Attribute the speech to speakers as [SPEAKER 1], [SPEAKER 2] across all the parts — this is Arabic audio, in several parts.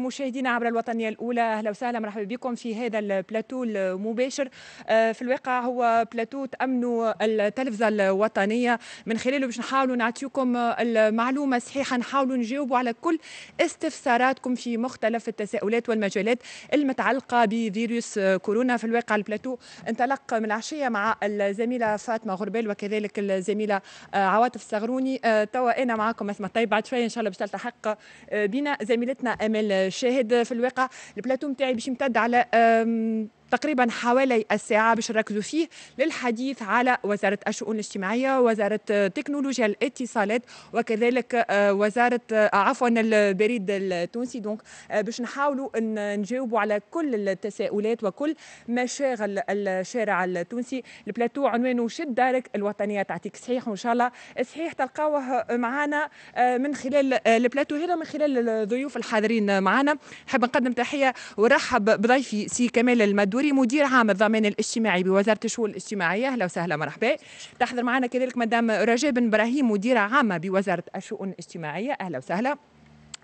[SPEAKER 1] مشاهدينا عبر الوطنية الأولى أهلا وسهلا مرحبا بكم في هذا البلاتو المباشر آه، في الواقع هو بلاتو تأمنوا التلفزة الوطنية من خلاله باش نحاولوا نعطيكم المعلومة صحيحة نحاولوا نجاوبوا على كل استفساراتكم في مختلف التساؤلات والمجالات المتعلقة بفيروس كورونا في الواقع البلاتو انطلق من العشية مع الزميلة فاطمة غربال وكذلك الزميلة آه، عواطف الصغروني آه، توا أنا معكم اسمها طيب بعد شوية إن شاء الله باش تلتحق بنا زميلتنا أمل الشاهد في الواقع البلاتو نتاعي باش يمتد على تقريبا حوالي الساعة باش نركزوا فيه للحديث على وزارة الشؤون الاجتماعية وزارة تكنولوجيا الاتصالات وكذلك آه، وزارة آه، عفوا البريد التونسي دونك آه، باش نحاولوا نجاوبوا على كل التساؤلات وكل مشاغل الشارع التونسي البلاتو عنوانه شد دارك الوطنية تعطيك صحيح وإن شاء الله صحيح تلقاوه معنا من خلال البلاتو هذا من خلال الضيوف الحاضرين معنا نحب نقدم تحية ورحب بضيفي سي كمال المدوي العدوري مدير عام الضمان الاجتماعي بوزاره الشؤون الاجتماعيه اهلا وسهلا مرحبا تحضر معنا كذلك مدام رجاء بن ابراهيم مديره عامه بوزاره الشؤون الاجتماعيه اهلا وسهلا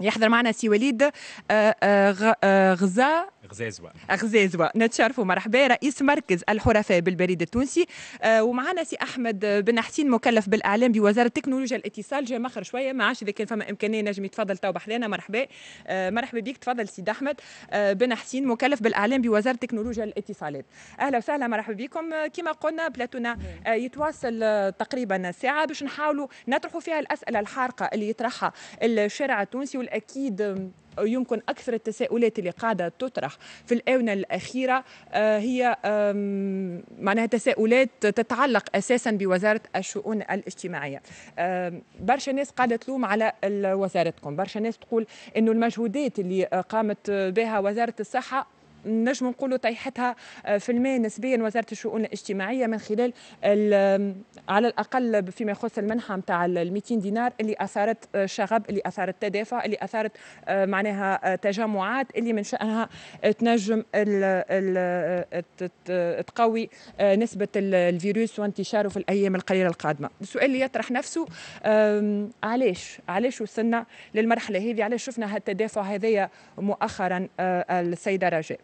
[SPEAKER 1] يحضر معنا سي وليد آه، آه، آه، غزا غزازوة غزازوة نتشرفوا مرحبا رئيس مركز الحرفاء بالبريد التونسي آه، ومعنا سي احمد بن حسين مكلف بالاعلام بوزاره التكنولوجيا الاتصال جاء مخر شويه ما عادش اذا كان فما امكانيه نجم يتفضل تو بحذانا مرحبا آه، مرحبا بك تفضل سيد احمد آه، بن حسين مكلف بالاعلام بوزاره التكنولوجيا الاتصالات اهلا وسهلا مرحبا بكم كما قلنا بلاتونا نعم. يتواصل تقريبا ساعه باش نحاولوا نطرحوا فيها الاسئله الحارقه اللي يطرحها الشارع التونسي والاكيد يمكن اكثر التساؤلات اللي قاعده تطرح في الاونه الاخيره آه، هي معناها تساؤلات تتعلق اساسا بوزاره الشؤون الاجتماعيه برشا ناس قاعده تلوم على وزارتكم برشا ناس تقول انه المجهودات اللي آه، قامت بها وزاره الصحه نجم نقولوا طيحتها آه، في الماء نسبيا وزاره الشؤون الاجتماعيه من خلال آه، على الاقل فيما يخص المنحه نتاع ال 200 دينار اللي اثارت آه، شغب اللي اثارت تدافع اللي اثارت معناها تجمعات اللي من شانها تنجم الـ الـ تقوي نسبه الفيروس وانتشاره في الايام القليله القادمه السؤال اللي يطرح نفسه علاش علاش وصلنا للمرحله هذه علاش شفنا هالتدافع هذايا مؤخرا السيده رجاء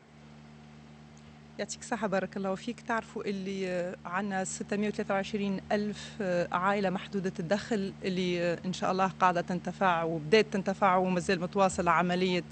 [SPEAKER 2] يعطيك الصحة بارك الله فيك تعرفوا اللي عندنا 623 ألف عائلة محدودة الدخل اللي إن شاء الله قاعدة تنتفع وبدأت تنتفع ومازال متواصلة عملية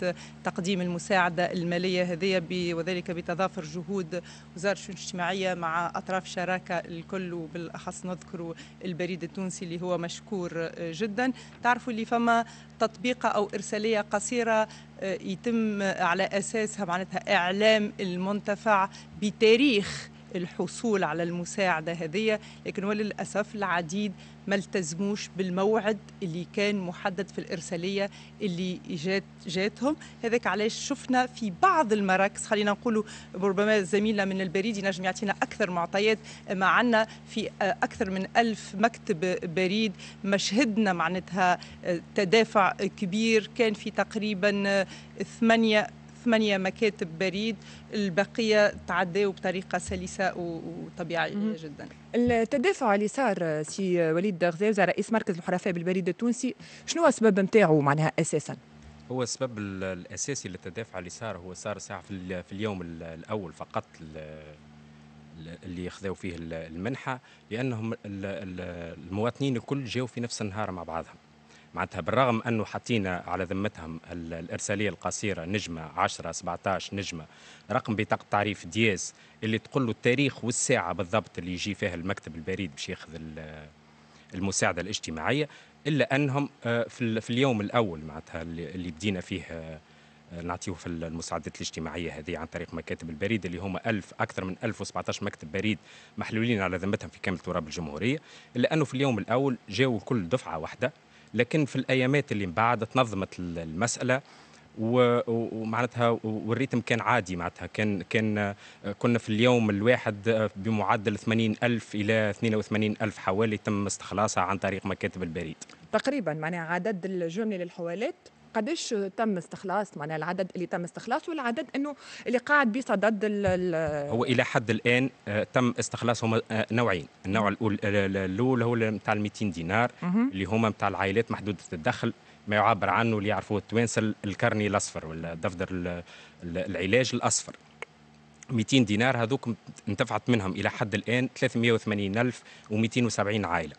[SPEAKER 2] تقديم المساعدة المالية هذه وذلك بتضافر جهود وزارة الشؤون الاجتماعية مع أطراف شراكة الكل وبالأخص نذكر البريد التونسي اللي هو مشكور جدا تعرفوا اللي فما تطبيقة أو إرسالية قصيرة آه، يتم على اساسها معناتها اعلام المنتفع بتاريخ الحصول على المساعدة هذه لكن وللأسف العديد ما التزموش بالموعد اللي كان محدد في الإرسالية اللي جات جاتهم هذاك علاش شفنا في بعض المراكز خلينا نقولوا ربما زميلنا من البريد ينجم يعطينا أكثر معطيات ما عنا في آه، أكثر من ألف مكتب بريد مشهدنا معناتها آه، تدافع كبير كان في تقريبا آه، ثمانية ثمانية مكاتب بريد البقية تعداوا بطريقة سلسة وطبيعية مم. جدا
[SPEAKER 1] التدافع اللي صار سي وليد غزاوزة رئيس مركز الحرفاء بالبريد التونسي شنو السبب نتاعو معناها أساساً؟
[SPEAKER 3] هو السبب الاساسي للتدافع اللي صار هو صار ساعه في, اليوم الاول فقط اللي يخذوا فيه المنحه لانهم المواطنين الكل جاوا في نفس النهار مع بعضهم معناتها بالرغم انه حطينا على ذمتهم الارساليه القصيره نجمه 10 17 نجمه رقم بطاقه تعريف دياز اللي تقول له التاريخ والساعه بالضبط اللي يجي فيها المكتب البريد باش ياخذ المساعده الاجتماعيه الا انهم آه، في اليوم الاول معناتها اللي بدينا فيه آه، نعطيه في المساعدات الاجتماعيه هذه عن طريق مكاتب البريد اللي هما 1000 اكثر من 1017 مكتب بريد محلولين على ذمتهم في كامل تراب الجمهوريه الا انه في اليوم الاول جاوا كل دفعه واحده لكن في الايامات اللي من بعد تنظمت المساله ومعناتها والريتم كان عادي معناتها كان كان آه، كنا في اليوم الواحد آه، بمعدل 80 ألف إلى 82 ألف حوالي تم استخلاصها عن طريق مكاتب البريد
[SPEAKER 1] تقريبا معناها عدد الجمله للحوالات قديش تم استخلاص معناها العدد اللي تم استخلاصه والعدد انه اللي قاعد بصدد
[SPEAKER 3] هو الى حد الان آه، تم استخلاصهم آه، نوعين النوع الاول هو نتاع ال 200 دينار اللي هما نتاع العائلات محدوده الدخل ما يعبر عنه اللي يعرفوه التوانسه الكرني الاصفر ولا دفتر العلاج الاصفر 200 دينار هذوك انتفعت منهم الى حد الان 380 الف و270 عائله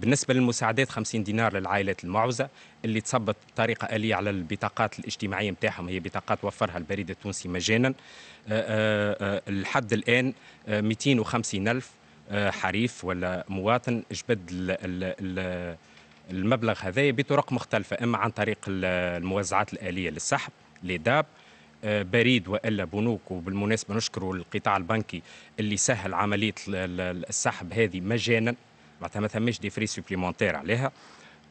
[SPEAKER 3] بالنسبه للمساعدات 50 دينار للعائلات المعوزه اللي تصبت بطريقه اليه على البطاقات الاجتماعيه نتاعهم هي بطاقات وفرها البريد التونسي مجانا آه، آه، آه، لحد الان 250 الف حريف ولا مواطن جبد المبلغ هذايا بطرق مختلفه اما عن طريق الموزعات الاليه للسحب لداب بريد والا بنوك وبالمناسبه نشكر القطاع البنكي اللي سهل عمليه السحب هذه مجانا معناتها ما ثماش دي فري سوبليمونتير عليها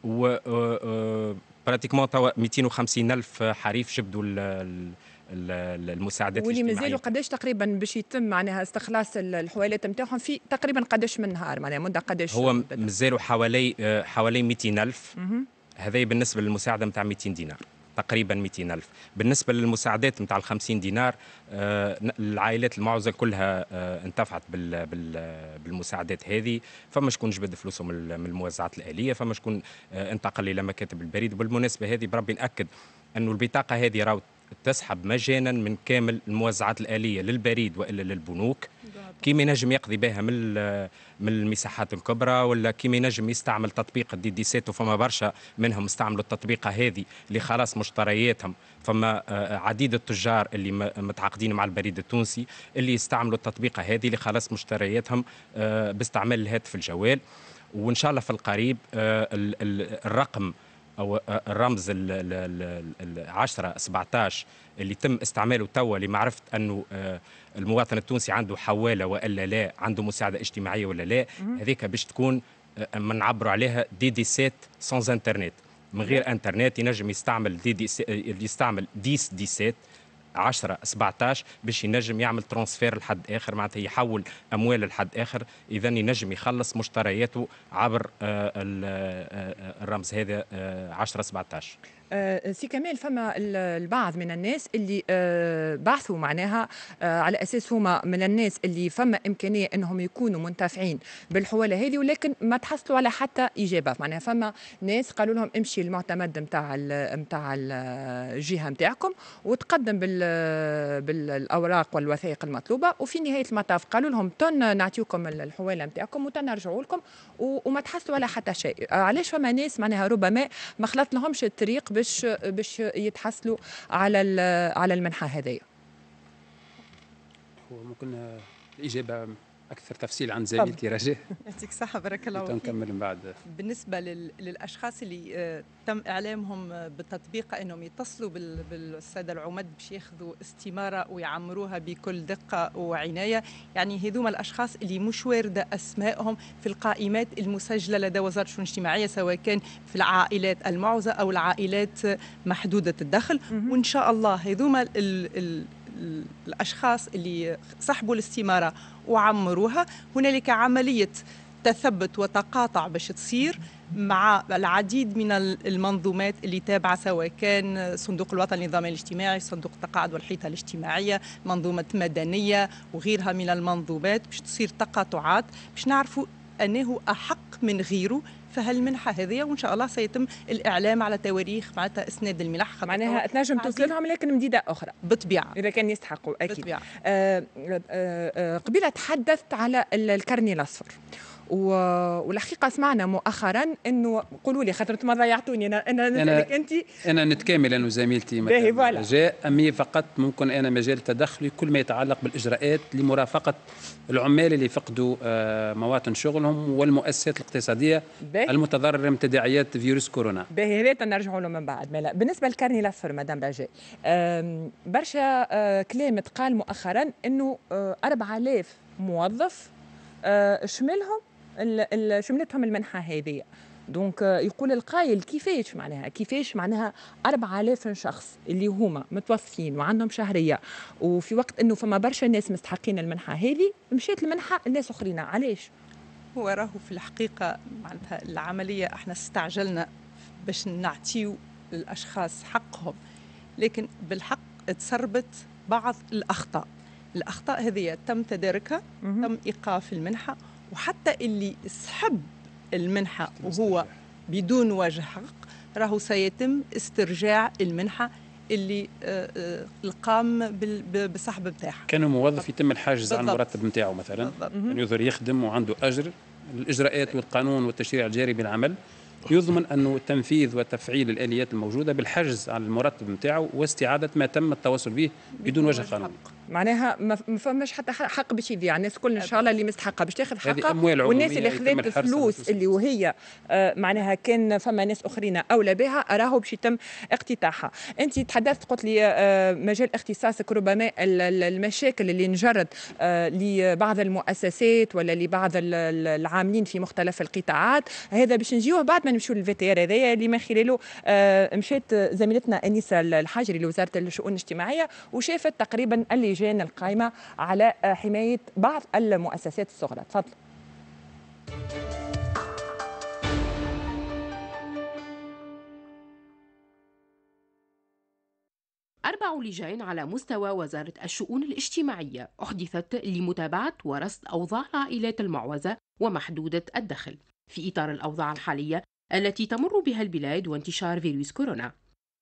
[SPEAKER 3] و براتيكمون آه، آه، توا 250 الف حريف جبدوا المساعدات واللي مازالوا
[SPEAKER 1] قداش تقريبا باش يتم معناها استخلاص الحوالات نتاعهم في تقريبا قداش من نهار معناها مده قداش هو
[SPEAKER 3] مازالوا حوالي آه، حوالي 200 الف هذا بالنسبه للمساعده نتاع 200 دينار تقريبا 200 ألف بالنسبة للمساعدات نتاع ال 50 دينار آه، العائلات المعوزة كلها آه، انتفعت بالمساعدات هذه فما شكون جبد فلوسهم من الموزعات الآلية فما شكون آه، انتقل إلى مكاتب البريد بالمناسبة هذه بربي نأكد أنه البطاقة هذه راهو تسحب مجانا من كامل الموزعات الآلية للبريد وإلا للبنوك كيما ينجم يقضي بها من من المساحات الكبرى ولا كيما ينجم يستعمل تطبيق الدي دي سيت وفما برشا منهم استعملوا التطبيقه هذه اللي خلاص مشترياتهم فما آه، عديد التجار اللي متعاقدين مع البريد التونسي اللي يستعملوا التطبيقه هذه اللي خلاص مشترياتهم آه، باستعمال الهاتف الجوال وان شاء الله في القريب آه، الرقم او الرمز ال 10 17 اللي تم استعماله توا لمعرفه انه آه، المواطن التونسي عنده حواله والا لا عنده مساعده اجتماعيه ولا لا هذيك باش تكون آه، منعبروا عليها دي دي سيت سونز انترنت من غير انترنت ينجم يستعمل دي دي آه، يستعمل 10 سيت 10 17 باش ينجم يعمل ترانسفير لحد اخر معناتها يحول اموال لحد اخر اذا ينجم يخلص مشترياته عبر آه، آه، آه، الرمز هذا 10 17
[SPEAKER 1] آه، سي كمال فما البعض من الناس اللي آه، بعثوا معناها آه، على اساس هما من الناس اللي فما امكانيه انهم يكونوا منتفعين بالحواله هذه ولكن ما تحصلوا على حتى اجابه معناها فما ناس قالوا لهم امشي المعتمد نتاع نتاع الجهه نتاعكم وتقدم بال بالاوراق والوثائق المطلوبه وفي نهايه المطاف قالوا لهم تن نعطيكم الحواله نتاعكم وتنرجعوا لكم وما تحصلوا على حتى شيء علاش فما ناس معناها ربما ما خلط لهمش الطريق باش باش يتحصلوا على على المنحه هذه
[SPEAKER 4] هو ممكن الاجابه اكثر تفصيل عن زميلتي رجاء
[SPEAKER 2] يعطيك الصحه بارك الله فيك نكمل من بعد بالنسبه للاشخاص اللي آه، تم اعلامهم بالتطبيق انهم يتصلوا بالساده العمد باش ياخذوا استماره ويعمروها بكل دقه وعنايه يعني هذوما الاشخاص اللي مش وارده اسمائهم في القائمات المسجله لدى وزاره الشؤون الاجتماعيه سواء كان في العائلات المعوزه او العائلات محدوده الدخل وان شاء الله هذوما ال... ال... الأشخاص اللي صاحبوا الاستمارة وعمروها هنالك عملية تثبت وتقاطع باش تصير مع العديد من المنظومات اللي تابعة سواء كان صندوق الوطني النظامي الاجتماعي صندوق التقاعد والحيطة الاجتماعية منظومة مدنية وغيرها من المنظومات باش تصير تقاطعات باش نعرفوا أنه أحق من غيره فهالمنحه هذه وان شاء الله سيتم الاعلام على تواريخ معناتها اسناد المنح معناها تنجم توصل لهم لكن مديده اخرى
[SPEAKER 1] بالطبيعه اذا كان يستحقوا اكيد بالطبيعه آه آه آه قبيله تحدثت على الكرني الاصفر و... والحقيقه سمعنا مؤخرا انه قولوا لي خاطر ما ضيعتوني انا انا نسالك انت
[SPEAKER 4] انا نتكامل انا وزميلتي جاء امي فقط ممكن انا مجال تدخلي كل ما يتعلق بالاجراءات لمرافقه العمال اللي فقدوا آه، مواطن شغلهم والمؤسسات الاقتصاديه بيه. المتضرره من تداعيات فيروس كورونا
[SPEAKER 1] باهي هذا نرجعوا له من بعد ملا. بالنسبه لكارني لافر مدام رجاء برشا آه، كلام تقال مؤخرا انه 4000 آه، موظف شملهم شملتهم المنحه هذه دونك يقول القايل كيفاش معناها كيفاش معناها 4000 شخص اللي هما متوظفين وعندهم شهريه وفي وقت انه فما برشا ناس مستحقين المنحه هذه مشيت المنحه الناس
[SPEAKER 2] اخرين علاش هو راهو في الحقيقه معناتها العمليه احنا استعجلنا باش نعطيو الاشخاص حقهم لكن بالحق تسربت بعض الاخطاء الاخطاء هذه تم تداركها تم ايقاف المنحه وحتى اللي سحب المنحة وهو بدون وجه حق راهو سيتم استرجاع المنحة اللي آه، آه، القام بالسحب بتاعها
[SPEAKER 4] كان موظف يتم الحجز عن المرتب نتاعو مثلا أن يظهر يخدم وعنده اجر الاجراءات والقانون والتشريع الجاري بالعمل يضمن انه تنفيذ وتفعيل الاليات الموجوده بالحجز على المرتب نتاعو واستعاده ما تم التواصل به بدون وجه قانوني
[SPEAKER 1] معناها ما فماش حتى حق باش يضيع الناس الكل ان شاء الله اللي مستحقه باش تاخذ حقها والناس اللي خذت الفلوس اللي وهي آه، معناها كان فما ناس اخرين اولى بها راهو باش يتم اقتطاعها انت تحدثت قلت لي آه، مجال اختصاصك ربما المشاكل اللي انجرت آه، لبعض المؤسسات ولا لبعض العاملين في مختلف القطاعات هذا باش نجيوه بعد ما نمشيو للفي تي ار هذايا اللي من خلاله مشات زميلتنا انيسه الحاجري لوزاره الشؤون الاجتماعيه وشافت تقريبا اللي اللجان القائمه على حمايه بعض المؤسسات الصغرى تفضل
[SPEAKER 5] أربع لجان على مستوى وزارة الشؤون الاجتماعية أحدثت لمتابعة ورصد أوضاع العائلات المعوزة ومحدودة الدخل في إطار الأوضاع الحالية التي تمر بها البلاد وانتشار فيروس كورونا.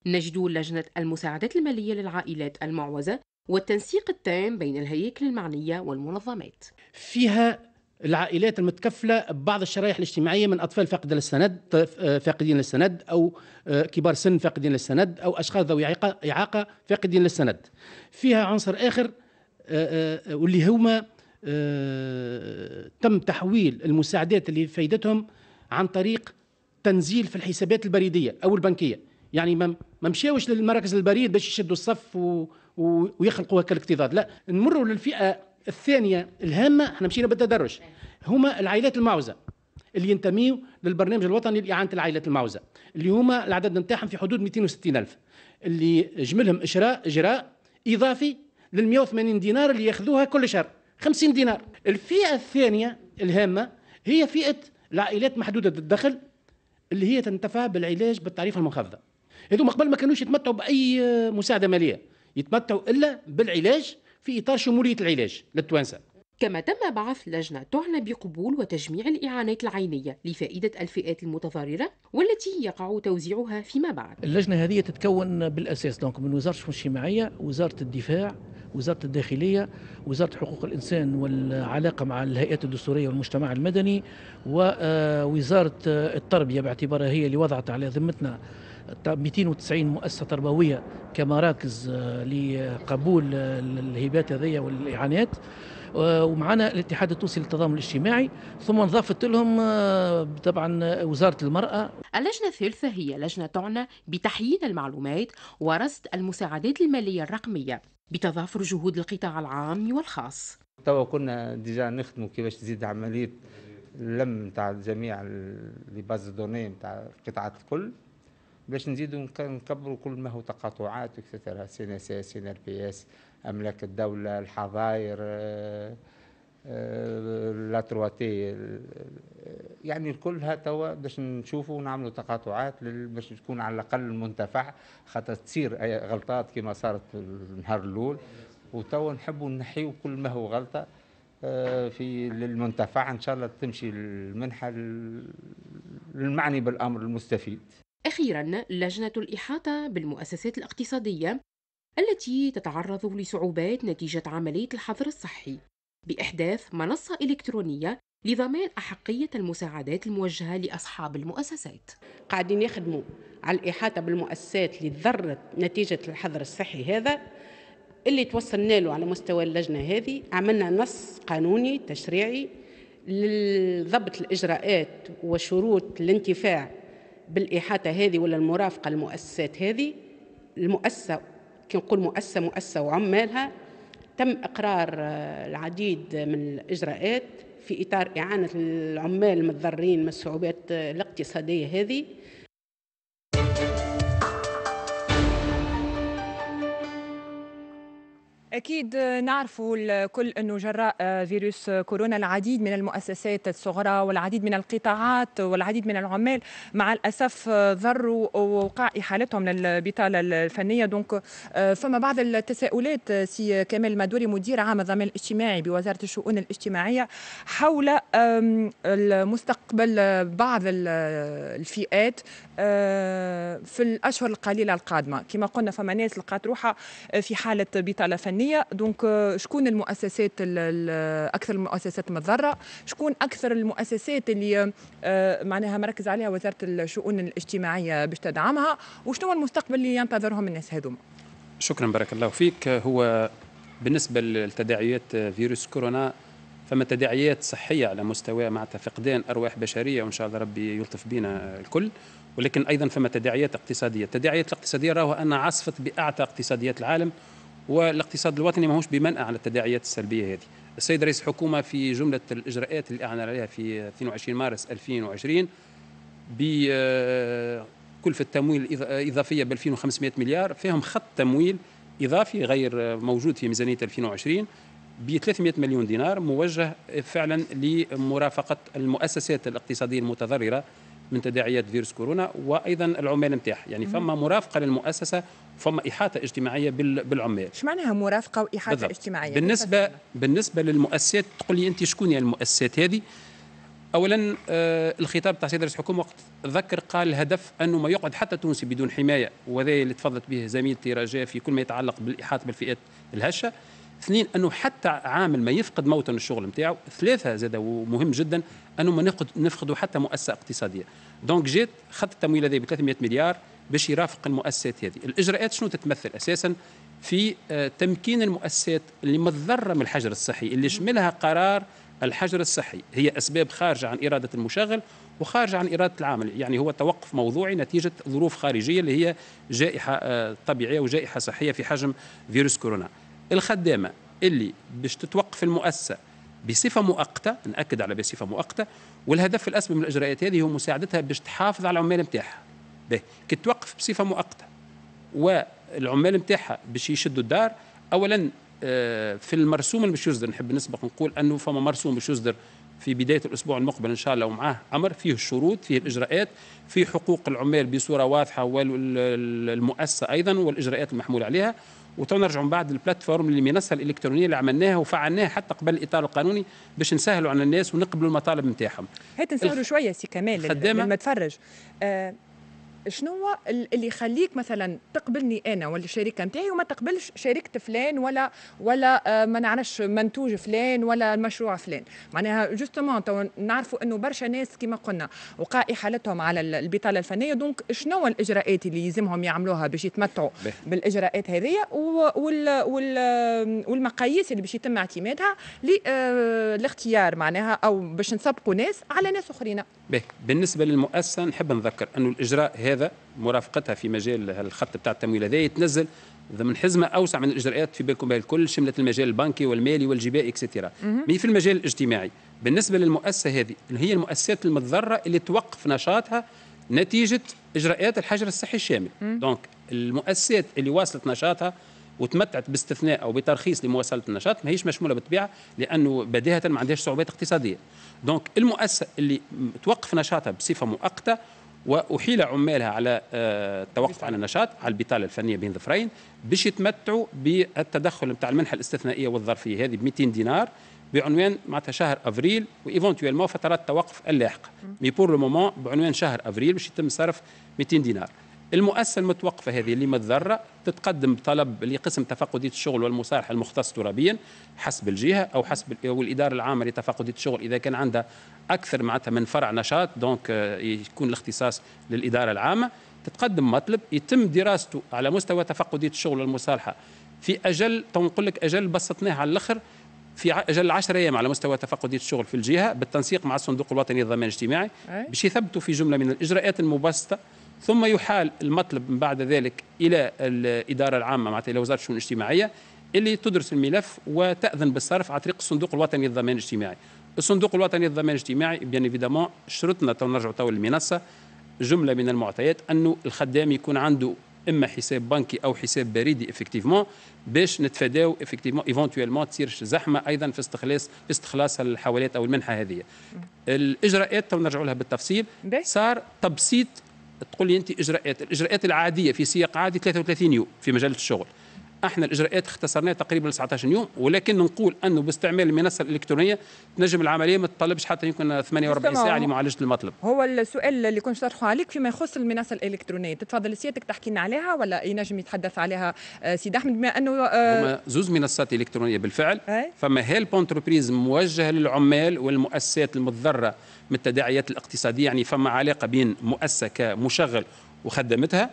[SPEAKER 5] نجد لجنة المساعدات المالية للعائلات المعوزة والتنسيق التام بين الهياكل المعنية والمنظمات
[SPEAKER 6] فيها العائلات المتكفله ببعض الشرائح الاجتماعيه من اطفال فاقدين للسند آه، فاقدين للسند او آه، كبار سن فاقدين للسند او اشخاص ذوي اعاقه فاقدين للسند. فيها عنصر اخر آه، واللي هما تم تحويل المساعدات اللي فايدتهم عن طريق تنزيل في الحسابات البريديه او البنكيه، يعني ما مشاوش للمراكز البريد باش يشدوا الصف ويخلقوا هكا الاكتظاظ لا نمروا للفئه الثانيه الهامه احنا مشينا بالتدرج هما العائلات المعوزه اللي ينتميوا للبرنامج الوطني لاعانه العائلات المعوزه اللي هما العدد نتاعهم في حدود 260 الف اللي جملهم اشراء اجراء اضافي لل 180 دينار اللي ياخذوها كل شهر 50 دينار الفئه الثانيه الهامه هي فئه العائلات محدوده الدخل اللي هي تنتفع بالعلاج بالتعريف المخفضه هذوما قبل ما كانوش يتمتعوا باي مساعده ماليه يتمتعوا إلا بالعلاج في إطار شمولية العلاج للتوانسة
[SPEAKER 5] كما تم بعث لجنة تعنى بقبول وتجميع الإعانات العينية لفائدة الفئات المتضررة والتي يقع توزيعها فيما بعد
[SPEAKER 6] اللجنة هذه تتكون بالأساس دونك من وزارة الشؤون الاجتماعية وزارة الدفاع وزارة الداخلية وزارة حقوق الإنسان والعلاقة مع الهيئات الدستورية والمجتمع المدني ووزارة آه، آه، التربية باعتبارها هي اللي وضعت على ذمتنا 290 مؤسسه تربويه كمراكز آه، لقبول الهبات آه، هذيا والاعانات آه، ومعنا الاتحاد التونسي للتضامن الاجتماعي ثم نضافت لهم طبعا وزاره المراه. اللجنه
[SPEAKER 5] الثالثه هي لجنه تعنى بتحيين المعلومات ورصد المساعدات الماليه الرقميه بتضافر جهود القطاع العام والخاص.
[SPEAKER 3] توا كنا ديجا نخدموا كيفاش تزيد عمليه لم تاع جميع لي باز دوني تاع القطاعات الكل باش نزيدوا نكبروا كل ما هو تقاطعات اكسترا سين اس اس سين ار بي اس املاك الدوله الحظاير آه، آه، لا ترواتي آه، يعني كلها توا باش نشوفوا نعملوا تقاطعات باش تكون على الاقل منتفع خاطر تصير اي غلطات كما صارت النهار الاول وتوا نحبوا نحيوا كل ما هو غلطه في للمنتفع ان شاء الله تمشي المنحه المعني بالامر المستفيد
[SPEAKER 5] أخيرا لجنة الإحاطة بالمؤسسات الاقتصادية التي تتعرض لصعوبات نتيجة عملية الحظر الصحي بإحداث منصة إلكترونية لضمان أحقية المساعدات الموجهة لأصحاب المؤسسات قاعدين يخدموا على الإحاطة بالمؤسسات تضرت نتيجة الحظر الصحي هذا اللي توصلنا له على مستوى اللجنة هذه عملنا نص قانوني تشريعي لضبط الإجراءات وشروط الانتفاع بالاحاطه هذه ولا المرافقه المؤسسات هذه المؤسسه كي نقول مؤسسه مؤسسه وعمالها تم اقرار آه، العديد من الاجراءات في اطار اعانه العمال المتضررين من الصعوبات آه، الاقتصاديه هذه
[SPEAKER 1] أكيد نعرف الكل أنه جراء فيروس كورونا العديد من المؤسسات الصغرى والعديد من القطاعات والعديد من العمال مع الأسف ضروا ووقع إحالتهم للبطالة الفنية دونك فما بعض التساؤلات سي كمال مدوري مدير عام الضمان الاجتماعي بوزارة الشؤون الاجتماعية حول مستقبل بعض الفئات أه، في الأشهر القليلة القادمة كما قلنا فما ناس لقات روحها في حالة بطالة فنية الفنيه دونك شكون المؤسسات اكثر المؤسسات متضرره شكون اكثر المؤسسات اللي آه، معناها مركز عليها وزاره الشؤون الاجتماعيه باش تدعمها وشنو المستقبل اللي ينتظرهم الناس هذوما
[SPEAKER 4] شكرا بارك الله فيك هو بالنسبه لتداعيات فيروس كورونا فما تداعيات صحيه على مستوى معناتها فقدان ارواح بشريه وان شاء الله ربي يلطف بينا الكل ولكن ايضا فما تداعيات اقتصاديه التداعيات الاقتصاديه راهو ان عصفت باعتى اقتصاديات العالم والاقتصاد الوطني ماهوش بمنأى على التداعيات السلبيه هذه السيد رئيس الحكومه في جمله الاجراءات اللي اعلن عليها في 22 مارس 2020 بكلفه آه، تمويل آه، اضافيه ب 2500 مليار فيهم خط تمويل اضافي غير موجود في ميزانيه 2020 ب 300 مليون دينار موجه فعلا لمرافقه المؤسسات الاقتصاديه المتضرره من تداعيات فيروس كورونا وايضا العمال نتاعها يعني مم. فما مرافقه للمؤسسه فما احاطه اجتماعيه بالعمال شو
[SPEAKER 1] معناها مرافقه واحاطه بالضبط. اجتماعيه بالنسبه
[SPEAKER 4] بالنسبه للمؤسسات تقول لي انت شكون هي المؤسسات هذه اولا آه الخطاب تاع سيد رئيس الحكومه وقت ذكر قال الهدف انه ما يقعد حتى تونسي بدون حمايه وهذا اللي تفضلت به زميلتي رجاء في كل ما يتعلق بالاحاطه بالفئات الهشه اثنين انه حتى عامل ما يفقد موطن الشغل نتاعو ثلاثه زاد ومهم جدا انه ما نفقدوا حتى مؤسسه اقتصاديه دونك جيت خط التمويل هذا ب 300 مليار باش يرافق المؤسسات هذه الاجراءات شنو تتمثل اساسا في آه، تمكين المؤسسات اللي متضرره من الحجر الصحي اللي شملها قرار الحجر الصحي هي اسباب خارجه عن اراده المشغل وخارجه عن اراده العامل يعني هو توقف موضوعي نتيجه ظروف خارجيه اللي هي جائحه آه، طبيعيه وجائحه صحيه في حجم فيروس كورونا الخدامه اللي باش تتوقف المؤسسه بصفه مؤقته ناكد على بصفه مؤقته والهدف الاسمى من الاجراءات هذه هو مساعدتها باش تحافظ على العمال نتاعها به كي توقف بصفه مؤقته والعمال نتاعها باش يشدوا الدار اولا آه، في المرسوم اللي باش يصدر نحب نسبق نقول انه فما مرسوم باش يصدر في بدايه الاسبوع المقبل ان شاء الله ومعاه امر فيه الشروط فيه الاجراءات فيه حقوق العمال بصوره واضحه والمؤسسه ايضا والاجراءات المحمول عليها وتنرجع من بعد البلاتفورم اللي الالكترونيه اللي عملناها وفعلناها حتى قبل الاطار القانوني باش نسهلوا على الناس ونقبلوا المطالب نتاعهم.
[SPEAKER 1] هات نسهلوا شويه سي كمال لما تفرج. آه شنو اللي يخليك مثلا تقبلني انا ولا الشركه نتاعي وما تقبلش شركه فلان ولا ولا آه، ما نعرفش منتوج فلان ولا المشروع فلان معناها جوستومون نعرفوا انه برشا ناس كما قلنا وقع احالتهم على البطاله الفنيه دونك شنو الاجراءات اللي يلزمهم يعملوها باش يتمتعوا بالاجراءات هذه وال وال آه، والمقاييس اللي باش يتم اعتمادها للاختيار آه، معناها او باش نسبقوا ناس على ناس اخرين
[SPEAKER 4] بالنسبه للمؤسسه نحب نذكر انه الاجراء هذا مرافقتها في مجال الخط بتاع التمويل هذا يتنزل ضمن حزمه اوسع من الاجراءات في بالكم بها الكل شملت المجال البنكي والمالي والجبائي اكسترا مي في المجال الاجتماعي بالنسبه للمؤسسه هذه اللي هي المؤسسات المتضرره اللي توقف نشاطها نتيجه اجراءات الحجر الصحي الشامل دونك المؤسسات اللي واصلت نشاطها وتمتعت باستثناء او بترخيص لمواصله النشاط ماهيش مشموله بالطبيعه لانه بداهه ما عندهاش صعوبات اقتصاديه دونك المؤسسه اللي توقف نشاطها بصفه مؤقته واحيل عمالها على التوقف آه، عن النشاط على البطاله الفنيه بين ظفرين باش يتمتعوا بالتدخل نتاع المنحه الاستثنائيه والظرفيه هذه ب 200 دينار بعنوان معناتها شهر افريل وايفونتويلمون فترات التوقف اللاحقه مي بور لو مومون بعنوان شهر افريل باش يتم صرف 200 دينار المؤسسه المتوقفه هذه اللي متذره تتقدم بطلب لقسم تفقديه الشغل والمصالحه المختص ترابيا حسب الجهه او حسب او الاداره العامه لتفقديه الشغل اذا كان عندها اكثر معناتها من فرع نشاط دونك آه، يكون الاختصاص للاداره العامه تتقدم مطلب يتم دراسته على مستوى تفقديه الشغل والمصالحه في اجل تو نقول لك اجل بسطناه على الاخر في اجل 10 ايام على مستوى تفقديه الشغل في الجهه بالتنسيق مع الصندوق الوطني للضمان الاجتماعي باش يثبتوا في جمله من الاجراءات المبسطه ثم يحال المطلب من بعد ذلك الى الاداره العامه معناتها الى وزاره الشؤون الاجتماعيه اللي تدرس الملف وتاذن بالصرف عن طريق الصندوق الوطني للضمان الاجتماعي. الصندوق الوطني للضمان الاجتماعي بيان ايفيدامون شرطنا تو نرجعوا تو للمنصه جمله من المعطيات انه الخدام يكون عنده اما حساب بنكي او حساب بريدي افكتيفمون باش نتفاداو افكتيفمون ايفونتويلمون تصير زحمه ايضا في استخلاص في استخلاص الحوالات او المنحه هذه. الاجراءات تو نرجعوا لها بالتفصيل صار تبسيط تقول لي انت اجراءات الاجراءات العاديه في سياق عادي 33 يوم في مجله الشغل احنا الاجراءات اختصرناها تقريبا 19 يوم ولكن نقول انه باستعمال المنصه الالكترونيه تنجم العمليه ما تطلبش حتى يمكن 48 ساعه لمعالجه المطلب
[SPEAKER 1] هو السؤال اللي كنت طرحه عليك فيما يخص المنصه الالكترونيه تتفضل سيادتك تحكي لنا عليها ولا ينجم إيه يتحدث عليها آه، سيد احمد بما انه آه هما
[SPEAKER 4] زوز منصات الكترونيه بالفعل فما هيلب انتربريز موجهه للعمال والمؤسسات المتضرره من التداعيات الاقتصادية يعني فما علاقة بين مؤسسة كمشغل وخدمتها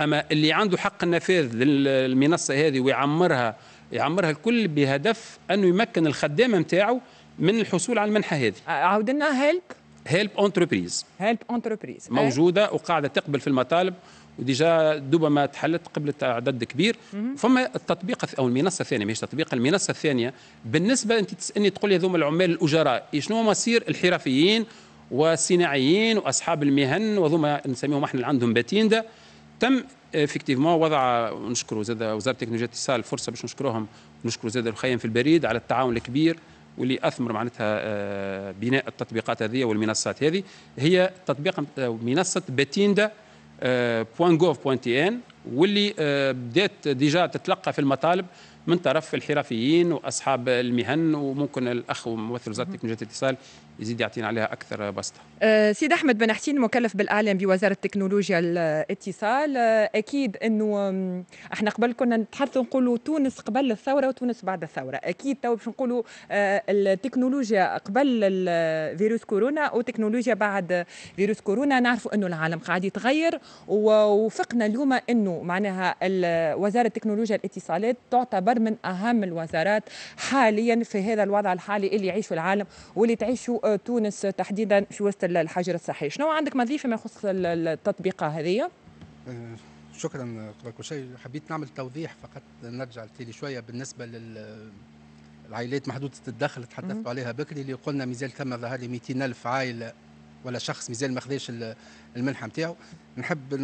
[SPEAKER 4] أما اللي عنده حق النفاذ للمنصة هذه ويعمرها يعمرها الكل بهدف أنه يمكن الخدامة نتاعو من الحصول على المنحة هذه
[SPEAKER 1] عاود لنا هيلب
[SPEAKER 4] هيلب انتربريز
[SPEAKER 1] هيلب انتربريز موجودة
[SPEAKER 4] وقاعدة تقبل في المطالب وديجا دوبا ما تحلت قبلت عدد كبير فما التطبيق او المنصه الثانيه ماهيش تطبيق المنصه الثانيه بالنسبه انت تسالني تقول لي هذوما العمال الاجراء شنو مصير الحرفيين والصناعيين واصحاب المهن وهذوما نسميهم احنا اللي عندهم باتيندا تم افكتيفمون وضع نشكروا زاد وزاره تكنولوجيا الاتصال فرصه باش نشكروهم نشكروا زاد الخيم في البريد على التعاون الكبير واللي اثمر معناتها آه، بناء التطبيقات هذه والمنصات هذه هي تطبيق آه، منصه باتيندا آه، .gov.tn واللي آه، بدات ديجا تتلقى في المطالب من طرف الحرفيين واصحاب المهن وممكن الاخ ممثل وزاره تكنولوجيا الاتصال يزيد يعطينا عليها اكثر بسطه.
[SPEAKER 1] أه، سيد احمد بن حسين مكلف بالاعلام بوزاره التكنولوجيا الاتصال أه، اكيد انه احنا قبل كنا نتحدث نقولوا تونس قبل الثوره وتونس بعد الثوره اكيد تو باش نقولوا أه، التكنولوجيا قبل فيروس كورونا وتكنولوجيا بعد فيروس كورونا نعرفوا انه العالم قاعد يتغير ووفقنا اليوم انه معناها وزاره التكنولوجيا الاتصالات تعتبر من اهم الوزارات حاليا في هذا الوضع الحالي اللي يعيشه العالم واللي تعيشه تونس تحديدا في وسط الحجر الصحي شنو عندك مضيفه ما يخص التطبيقه هذه
[SPEAKER 7] أه، شكرا قبل كل شيء حبيت نعمل توضيح فقط نرجع لتيلي شويه بالنسبه لل العائلات محدودة الدخل تحدثت عليها بكري اللي قلنا مازال ثم ظهر لي 200 ألف عائلة ولا شخص مازال ما خذاش المنحة نتاعو نحب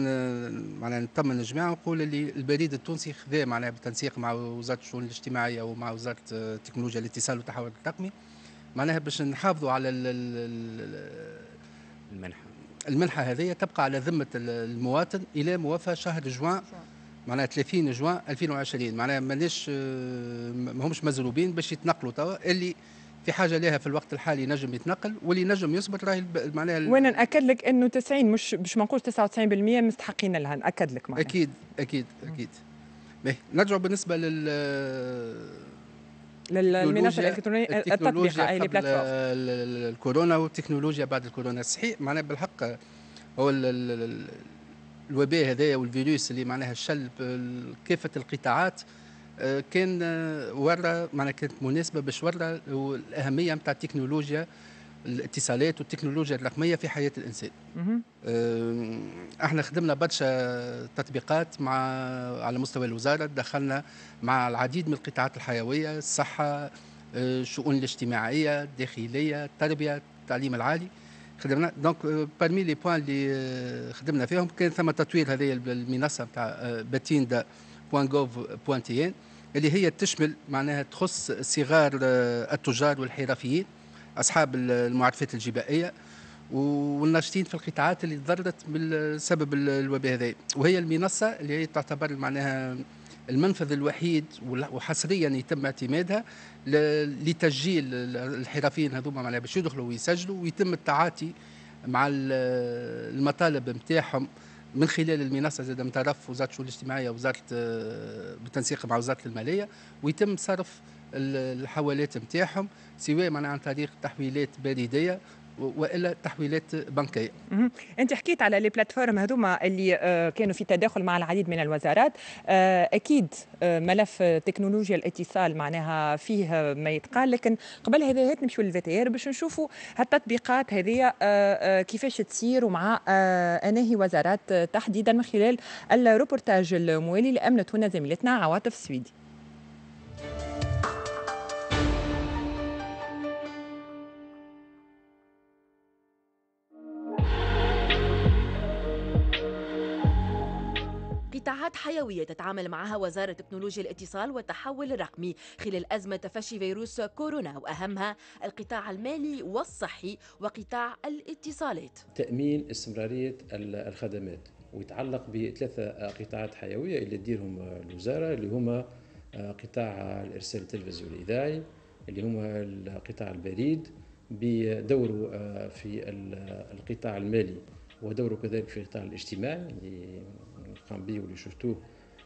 [SPEAKER 7] معناها نطمن الجماعة ونقول اللي البريد التونسي خذا معناها بالتنسيق مع وزارة الشؤون الاجتماعية ومع وزارة التكنولوجيا الاتصال والتحول الرقمي معناها باش نحافظوا على المنحه المنحه هذه تبقى على ذمه المواطن الى موافى شهر جوان معناها 30 جوان 2020 معناها ماناش آه، ماهمش مزروبين باش يتنقلوا توا اللي في حاجه لها في الوقت الحالي نجم يتنقل واللي نجم يثبت راهي معناها وانا
[SPEAKER 1] ناكد لك انه 90 مش باش ما نقولش 99%
[SPEAKER 7] مستحقين لها ناكد لك معناها اكيد اكيد اكيد نرجعوا بالنسبه لل للمنصه الالكترونيه التطبيق اي البلاتفورم الكورونا والتكنولوجيا بعد الكورونا صحيح معناها بالحق هو الوباء هذايا والفيروس اللي معناها شل كافه القطاعات آه، كان آه، ورا معناها كانت مناسبه باش ورا الاهميه نتاع التكنولوجيا الاتصالات والتكنولوجيا الرقميه في حياه الانسان آه، احنا خدمنا برشا تطبيقات مع على مستوى الوزاره دخلنا مع العديد من القطاعات الحيويه الصحه آه، الشؤون الاجتماعيه الداخليه التربيه التعليم العالي خدمنا دونك بارمي لي بوان اللي آه، خدمنا فيهم كان ثم تطوير هذه المنصه نتاع باتيندا بوان جوف بوان تي ان اللي هي تشمل معناها تخص صغار التجار والحرفيين أصحاب المعرفات الجبائية والناشطين في القطاعات اللي تضررت بسبب الوباء هذا وهي المنصة اللي هي تعتبر معناها المنفذ الوحيد وحصريا يتم اعتمادها لتسجيل الحرفيين هذوما معناها باش يدخلوا ويسجلوا ويتم التعاطي مع المطالب نتاعهم من خلال المنصه زاد من طرف وزاره الشؤون الاجتماعيه وزاره آه، بالتنسيق مع وزاره الماليه ويتم صرف الحوالات نتاعهم سواء من عن طريق تحويلات بريديه والا تحويلات بنكيه.
[SPEAKER 1] انت حكيت على لي بلاتفورم هذوما اللي آه، كانوا في تداخل مع العديد من الوزارات آه، اكيد آه، ملف تكنولوجيا الاتصال معناها فيه ما يتقال لكن قبل هذا هات نمشيو للفي باش نشوفوا هالتطبيقات هذه كيفاش تصير ومع انهي وزارات تحديدا من خلال الروبورتاج الموالي لامنت هنا زميلتنا عواطف السويدي.
[SPEAKER 8] قطاعات حيوية تتعامل معها وزارة تكنولوجيا الاتصال والتحول الرقمي خلال أزمة تفشي فيروس كورونا وأهمها القطاع المالي والصحي وقطاع الاتصالات
[SPEAKER 9] تأمين استمرارية الخدمات ويتعلق بثلاثة قطاعات حيوية اللي تديرهم الوزارة اللي هما آه، قطاع الإرسال التلفزيوني الإذاعي اللي هما القطاع البريد بدوره آه، في القطاع المالي ودوره كذلك في القطاع الاجتماعي قام به واللي شفتوه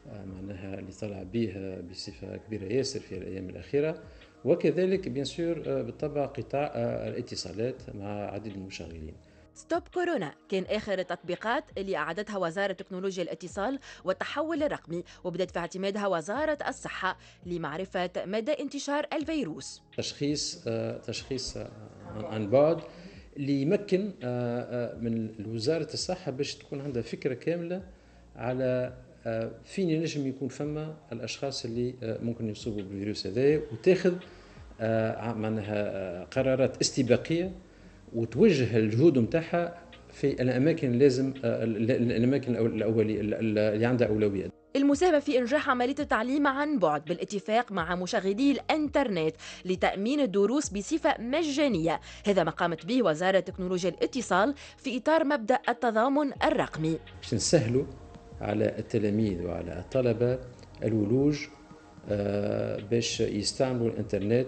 [SPEAKER 9] آه، معناها اللي طلع به آه، بصفه كبيره ياسر في الايام الاخيره وكذلك بيان آه، سور بالطبع قطاع الاتصالات مع عديد من المشغلين
[SPEAKER 8] ستوب كورونا كان اخر التطبيقات اللي اعادتها وزاره تكنولوجيا الاتصال والتحول الرقمي وبدات في اعتمادها وزاره الصحه لمعرفه مدى انتشار الفيروس.
[SPEAKER 9] تشخيص تشخيص عن بعد اللي يمكن من وزاره الصحه باش تكون عندها فكره كامله على آه، فين ينجم يكون فما الاشخاص اللي آه، ممكن يصابوا بالفيروس هذا وتاخذ آه، معناها قرارات استباقيه وتوجه الجهود نتاعها في الاماكن لازم الاماكن الاوليه اللي عندها اولويه
[SPEAKER 8] المساهمة في إنجاح عملية التعليم عن بعد بالاتفاق مع مشغلي الإنترنت لتأمين الدروس بصفة مجانية هذا ما قامت به وزارة تكنولوجيا الاتصال في إطار مبدأ التضامن الرقمي
[SPEAKER 9] باش نسهلوا على التلاميذ وعلى الطلبة الولوج آه، باش يستعملوا الانترنت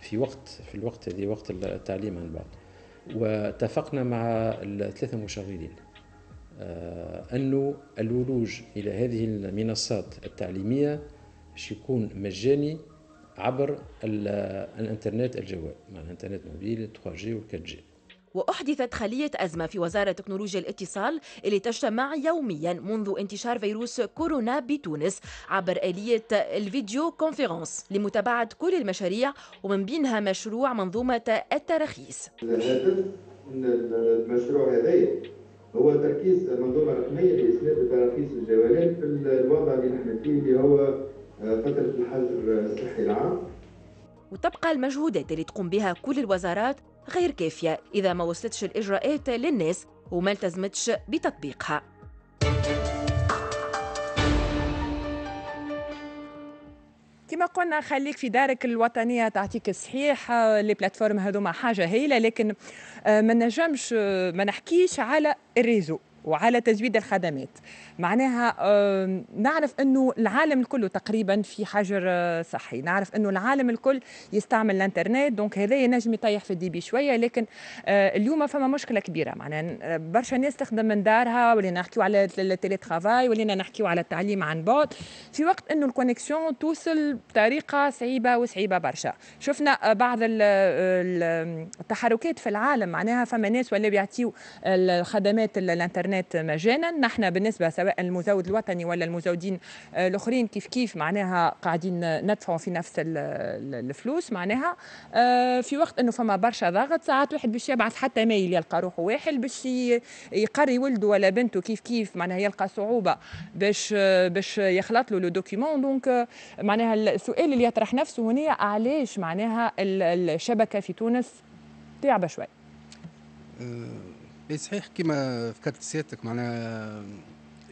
[SPEAKER 9] في وقت في الوقت هذه وقت التعليم عن بعد واتفقنا مع الثلاثة مشغلين آه، أنه الولوج إلى هذه المنصات التعليمية باش يكون مجاني عبر الانترنت الجوال مع الانترنت موبيل 3G و 4G
[SPEAKER 8] وأحدثت خلية أزمة في وزارة تكنولوجيا الاتصال اللي تجتمع يوميا منذ انتشار فيروس كورونا بتونس عبر آلية الفيديو كونفيرونس لمتابعة كل المشاريع ومن بينها مشروع منظومة التراخيص
[SPEAKER 7] الهدف من المشروع هذا هو تركيز منظومة رقمية لإسناد تراخيص الجوالات في الوضع اللي نحن فيه اللي هو آه، فترة الحجر
[SPEAKER 3] الصحي العام
[SPEAKER 8] وتبقى المجهودات اللي تقوم بها كل الوزارات غير كافية إذا ما وصلتش الإجراءات للناس وما التزمتش بتطبيقها
[SPEAKER 1] كما قلنا خليك في دارك الوطنية تعطيك الصحيح آه، لي بلاتفورم هذوما حاجة هايلة لكن آه، ما نجمش آه، ما نحكيش على الريزو وعلى تزويد الخدمات معناها نعرف انه العالم كله تقريبا في حجر آه، صحي نعرف انه العالم الكل يستعمل الانترنت دونك هذا نجم يطيح في الديبي شويه لكن آه، اليوم فما مشكله كبيره معناها آه، برشا ناس تخدم من دارها ولينا نحكيو على التيلي ترافاي ولينا نحكيو على التعليم عن بعد في وقت انه الكونيكسيون توصل بطريقه صعيبه وصعيبه برشا شفنا بعض التحركات في العالم معناها فما ناس ولاو يعطيو الخدمات الانترنت مجانا نحن بالنسبه سواء المزود الوطني ولا المزودين الاخرين كيف كيف معناها قاعدين ندفعوا في نفس الفلوس معناها آه، في وقت انه فما برشا ضغط ساعات واحد باش يبعث حتى مايل يلقى روحه واحد باش يقري ولده ولا بنته كيف كيف معناها يلقى صعوبه باش باش يخلط له لو دوكيومون دونك معناها السؤال اللي يطرح نفسه هنا علاش معناها الشبكه في تونس تعبه
[SPEAKER 7] شوي آه، إيه، صحيح كما فكرت سيادتك معناها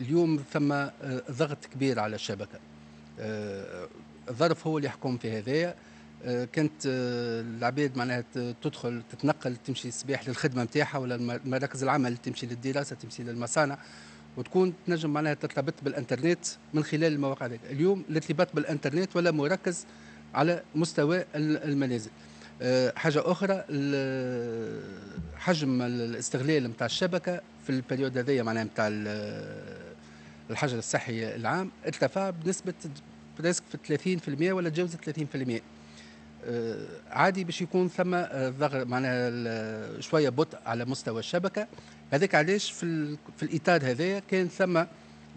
[SPEAKER 7] اليوم ثم آه، ضغط كبير على الشبكه الظرف آه، هو اللي يحكم في هذايا آه، كانت العباد معناها تدخل تتنقل تمشي الصباح للخدمه نتاعها ولا مراكز العمل تمشي للدراسه تمشي للمصانع وتكون تنجم معناها ترتبط بالانترنت من خلال المواقع هذيك اليوم الارتباط بالانترنت ولا مركز على مستوى المنازل حاجة أخرى حجم الاستغلال نتاع الشبكة في البريود هذايا معناها نتاع الحجر الصحي العام ارتفع بنسبة بريسك في 30% ولا تجاوز 30% آه، عادي باش يكون ثم آه، ضغط معناها شويه بطء على مستوى الشبكه هذاك علاش في, في الاطار هذايا كان ثم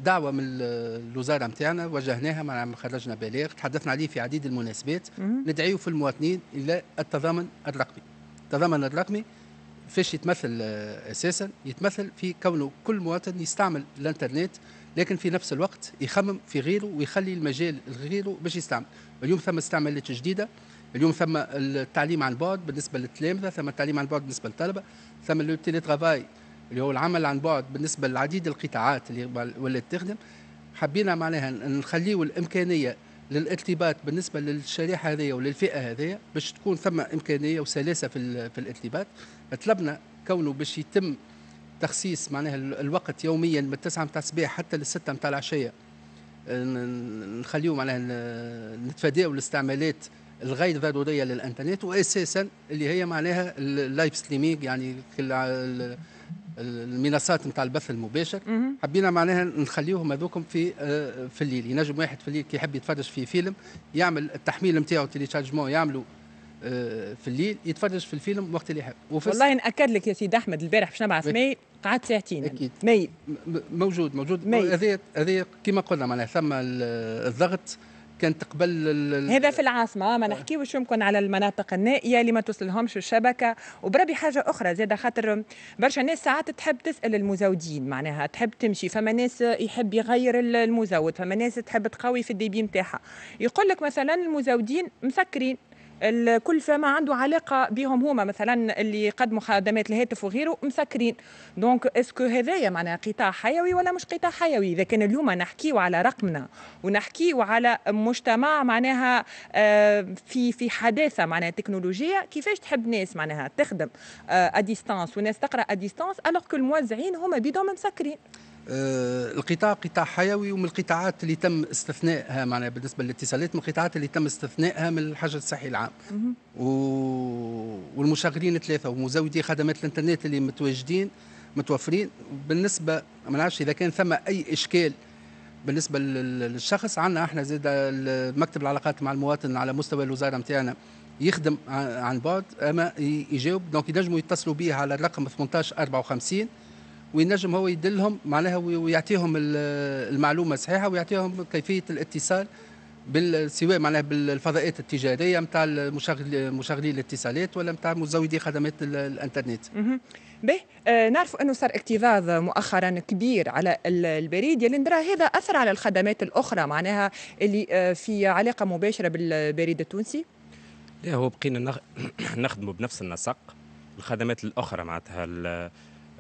[SPEAKER 7] دعوه من الوزاره نتاعنا وجهناها مع خرجنا بلاغ تحدثنا عليه في عديد المناسبات ندعيو في المواطنين الى التضامن الرقمي التضامن الرقمي فاش يتمثل آه، اساسا يتمثل في كونه كل مواطن يستعمل الانترنت لكن في نفس الوقت يخمم في غيره ويخلي المجال لغيره باش يستعمل اليوم ثم استعمالات جديده اليوم ثم التعليم عن بعد بالنسبه للتلامذه ثم التعليم عن بعد بالنسبه للطلبه ثم لو ترافاي اللي هو العمل عن بعد بالنسبه لعديد القطاعات اللي ولات تخدم حبينا معناها نخليو الامكانيه للارتباط بالنسبه للشريحه هذه وللفئه هذه باش تكون ثم امكانيه وسلاسه في في الارتباط طلبنا كونه باش يتم تخصيص معناها الوقت يوميا من 9 متاع الصباح حتى لل 6 متاع العشيه نخليهم معناها نتفاداو الاستعمالات الغير ضروريه للانترنت واساسا اللي هي معناها اللايف ستريمينغ يعني المنصات نتاع البث المباشر حبينا معناها نخليوهم هذوكم في آه، في الليل ينجم واحد في الليل كي يحب يتفرج في فيلم يعمل التحميل نتاعو تيليشارجمون يعملوا آه، في الليل يتفرج في الفيلم وقت اللي يحب والله ناكد لك يا سيدي احمد البارح باش نبعث مي قعدت ساعتين اكيد مي موجود موجود هذا هذا كما قلنا معناها ثم الضغط كانت قبل
[SPEAKER 1] هذا في العاصمه ما نحكيوش يمكن على المناطق النائيه اللي ما توصلهمش الشبكه وبربي حاجه اخرى زاد خاطر برشا ناس ساعات تحب تسال المزودين معناها تحب تمشي فما ناس يحب يغير المزود فما ناس تحب تقوي في الديبي نتاعها يقول لك مثلا المزودين مسكرين الكل فما عنده علاقه بهم هما مثلا اللي قدموا خدمات الهاتف وغيره مسكرين دونك اسكو هذايا معناها قطاع حيوي ولا مش قطاع حيوي اذا كان اليوم نحكيو على رقمنا ونحكيو على مجتمع معناها آه، في في حداثه معناها تكنولوجيه كيفاش تحب ناس معناها تخدم اديستانس آه، وناس تقرا اديستانس الوغ كو الموزعين هما بيدهم مسكرين
[SPEAKER 7] آه، القطاع قطاع حيوي ومن القطاعات اللي تم استثنائها معنا بالنسبه للاتصالات من القطاعات اللي تم استثنائها من الحجر الصحي العام و... والمشغلين ثلاثه ومزودي خدمات الانترنت اللي متواجدين متوفرين بالنسبه ما نعرفش اذا كان ثم اي اشكال بالنسبه للشخص عندنا احنا زاد مكتب العلاقات مع المواطن على مستوى الوزاره نتاعنا يخدم عن بعد اما يجاوب دونك ينجموا يتصلوا به على الرقم 1854 وينجم هو يدلهم معناها ويعطيهم المعلومه الصحيحه ويعطيهم كيفيه الاتصال سواء معناها بالفضاءات التجاريه نتاع مشغلي الاتصالات ولا نتاع مزودي خدمات الانترنت.
[SPEAKER 1] به آه نعرف انه صار اكتظاظ مؤخرا كبير على البريد يلي نرى هذا اثر على الخدمات الاخرى معناها اللي آه في علاقه مباشره بالبريد التونسي.
[SPEAKER 3] لا هو بقينا نخدموا بنفس النسق الخدمات الاخرى معناتها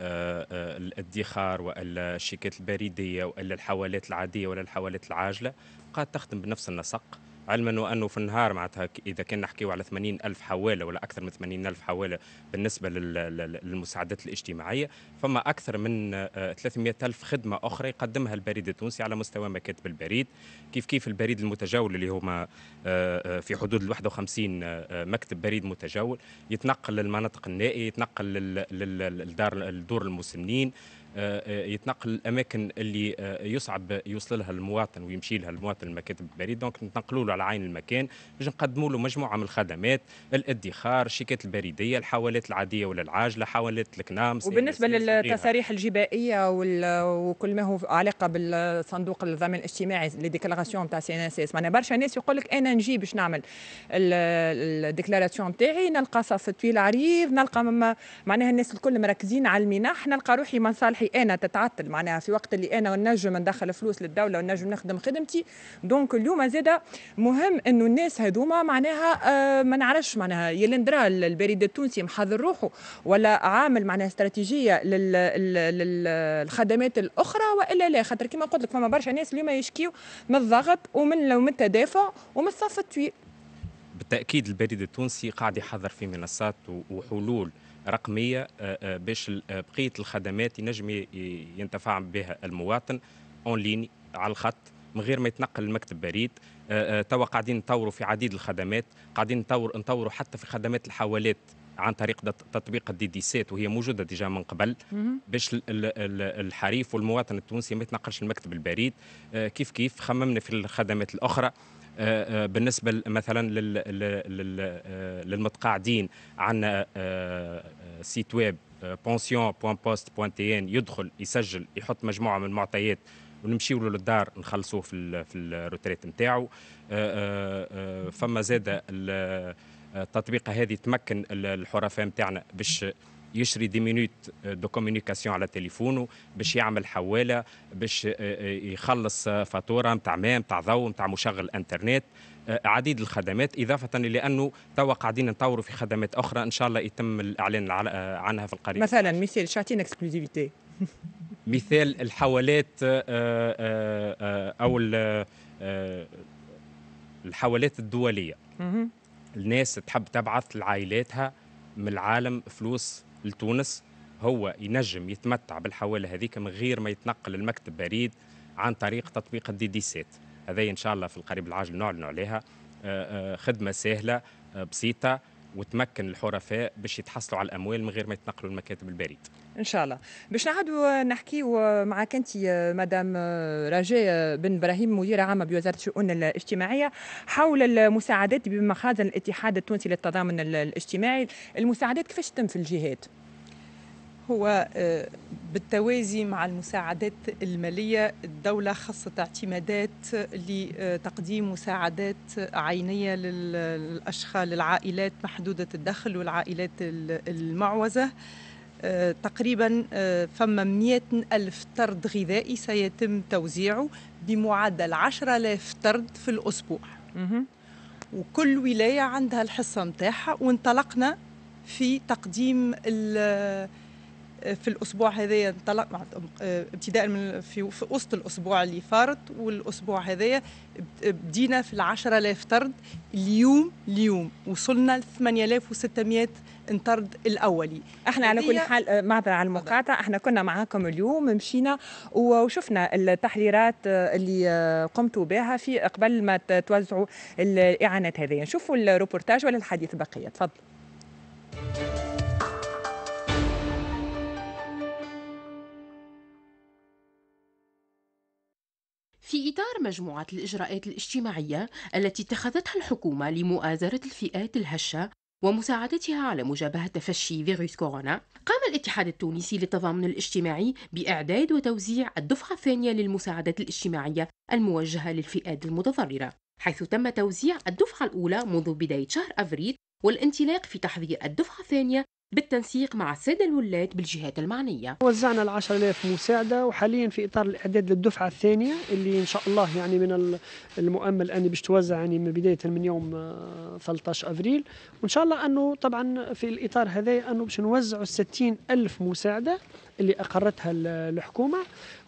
[SPEAKER 3] الادخار والا الشيكات البريديه والا الحوالات العاديه ولا الحوالات العاجله قاعد تخدم بنفس النسق علما وانه في النهار معناتها اذا كان نحكيو على 80 الف حواله ولا اكثر من 80 الف حواله بالنسبه للمساعدات الاجتماعيه فما اكثر من 300 آه، الف خدمه اخرى يقدمها البريد التونسي على مستوى مكاتب البريد كيف كيف البريد المتجول اللي هما آه، آه، في حدود ال 51 مكتب بريد متجول يتنقل للمناطق النائيه يتنقل للدار الدور المسنين آه، آه، يتنقل الاماكن اللي آه، يصعب يوصل لها المواطن ويمشي لها المواطن المكاتب البريد دونك نتنقلوا له على عين المكان باش نقدموا له مجموعه من الخدمات الادخار الشيكات البريديه الحوالات العاديه ولا العاجله حوالات الكنام وبالنسبه
[SPEAKER 1] للتصاريح الجبائيه وكل ما هو علاقه بالصندوق الضمان الاجتماعي لي ديكلاراسيون تاع سي ان اس اس معناها برشا ناس يقول لك انا نجي باش نعمل الديكلاراسيون تاعي نلقى صف طويل عريض نلقى معناها الناس الكل مركزين على المنح نلقى روحي من صالح روحي انا تتعطل معناها في وقت اللي انا نجم ندخل فلوس للدوله ونجم نخدم خدمتي دونك اليوم زاده مهم انه الناس هذوما معناها آه، ما نعرفش معناها يلندرا البريد التونسي محضر روحه ولا عامل معناها استراتيجيه للخدمات الاخرى والا لا خاطر كما قلت لك فما برشا ناس اليوم يشكيو من الضغط ومن من التدافع ومن الصف التويل
[SPEAKER 3] بالتاكيد البريد التونسي قاعد يحضر في منصات وحلول رقميه آه، آه، باش آه، بقيه الخدمات ينجم ينتفع بها المواطن اون لين على الخط من غير ما يتنقل لمكتب بريد توا قاعدين نطوروا في عديد الخدمات قاعدين نطور نطوروا حتى في خدمات الحوالات عن طريق تطبيق الدي دي سيت وهي موجوده ديجا من قبل باش الحريف والمواطن التونسي ما يتنقلش لمكتب البريد كيف كيف خممنا في الخدمات الاخرى آه، آه، بالنسبه مثلا آه، للمتقاعدين عندنا سيت ويب pension.post.tn يدخل يسجل يحط مجموعه من المعطيات ونمشيو له للدار نخلصوه في في الروتريت نتاعو فما زاده التطبيقه هذه تمكن الحرفاء نتاعنا باش يشري دي مينوت آه، دو كومونيكاسيون على تليفونه باش يعمل حواله باش آه، آه، يخلص فاتوره نتاع ماء نتاع ضوء نتاع مشغل انترنت عديد الخدمات إضافة لأنه توا قاعدين نطوروا في خدمات أخرى إن شاء الله يتم الإعلان عنها في القريب مثلا مثال شاتين اكسكلوزيفيتي مثال الحوالات أو الحوالات الدولية الناس تحب تبعث لعائلاتها من العالم فلوس لتونس هو ينجم يتمتع بالحواله هذيك من غير ما يتنقل المكتب بريد عن طريق تطبيق الدي دي سيت هذا ان شاء الله في القريب العاجل نعلن عليها آه، آه، خدمه سهله آه، بسيطه وتمكن الحرفاء باش يتحصلوا على الاموال من غير ما يتنقلوا لمكاتب البريد
[SPEAKER 1] ان شاء الله باش نعاودوا نحكيو معك انت مدام رجاء بن ابراهيم مديره عامه بوزاره الشؤون الاجتماعيه حول المساعدات بمخازن الاتحاد التونسي للتضامن الاجتماعي المساعدات كيفاش تتم في الجهات
[SPEAKER 2] هو آه، بالتوازي مع المساعدات المالية الدولة خصت اعتمادات لتقديم آه، مساعدات عينية للأشخاص للعائلات محدودة الدخل والعائلات المعوزة آه، تقريبا فما مئة ألف طرد غذائي سيتم توزيعه بمعدل ألاف طرد في الأسبوع وكل ولاية عندها الحصة متاحة وانطلقنا في تقديم في الاسبوع هذايا انطلق ابتداء من في, في وسط الاسبوع اللي فارت والاسبوع هذايا بدينا في ال 10000 طرد اليوم اليوم وصلنا ل 8600 انطرد الاولي
[SPEAKER 1] احنا على كل حال آه، معذره على المقاطعه احنا كنا معاكم اليوم مشينا وشفنا التحريرات آه، اللي آه، قمتوا بها في قبل ما توزعوا الاعانات هذه نشوفوا الروبورتاج ولا الحديث بقيه تفضل
[SPEAKER 5] في إطار مجموعة الإجراءات الاجتماعية التي اتخذتها الحكومة لمؤازرة الفئات الهشة ومساعدتها على مجابهة تفشي فيروس كورونا، قام الاتحاد التونسي للتضامن الاجتماعي بإعداد وتوزيع الدفعة الثانية للمساعدات الاجتماعية الموجهة للفئات المتضررة، حيث تم توزيع الدفعة الأولى منذ بداية شهر أفريل والانطلاق في تحضير الدفعة الثانية بالتنسيق مع
[SPEAKER 2] السادة الولاد بالجهات المعنية وزعنا العشر ألاف مساعدة وحاليا في إطار الإعداد للدفعة الثانية اللي إن شاء الله يعني من المؤمل أن باش توزع يعني من بداية من يوم 13 آه، أفريل وإن شاء الله أنه طبعا في الإطار هذا أنه باش نوزعوا الستين ألف مساعدة اللي اقرتها الحكومه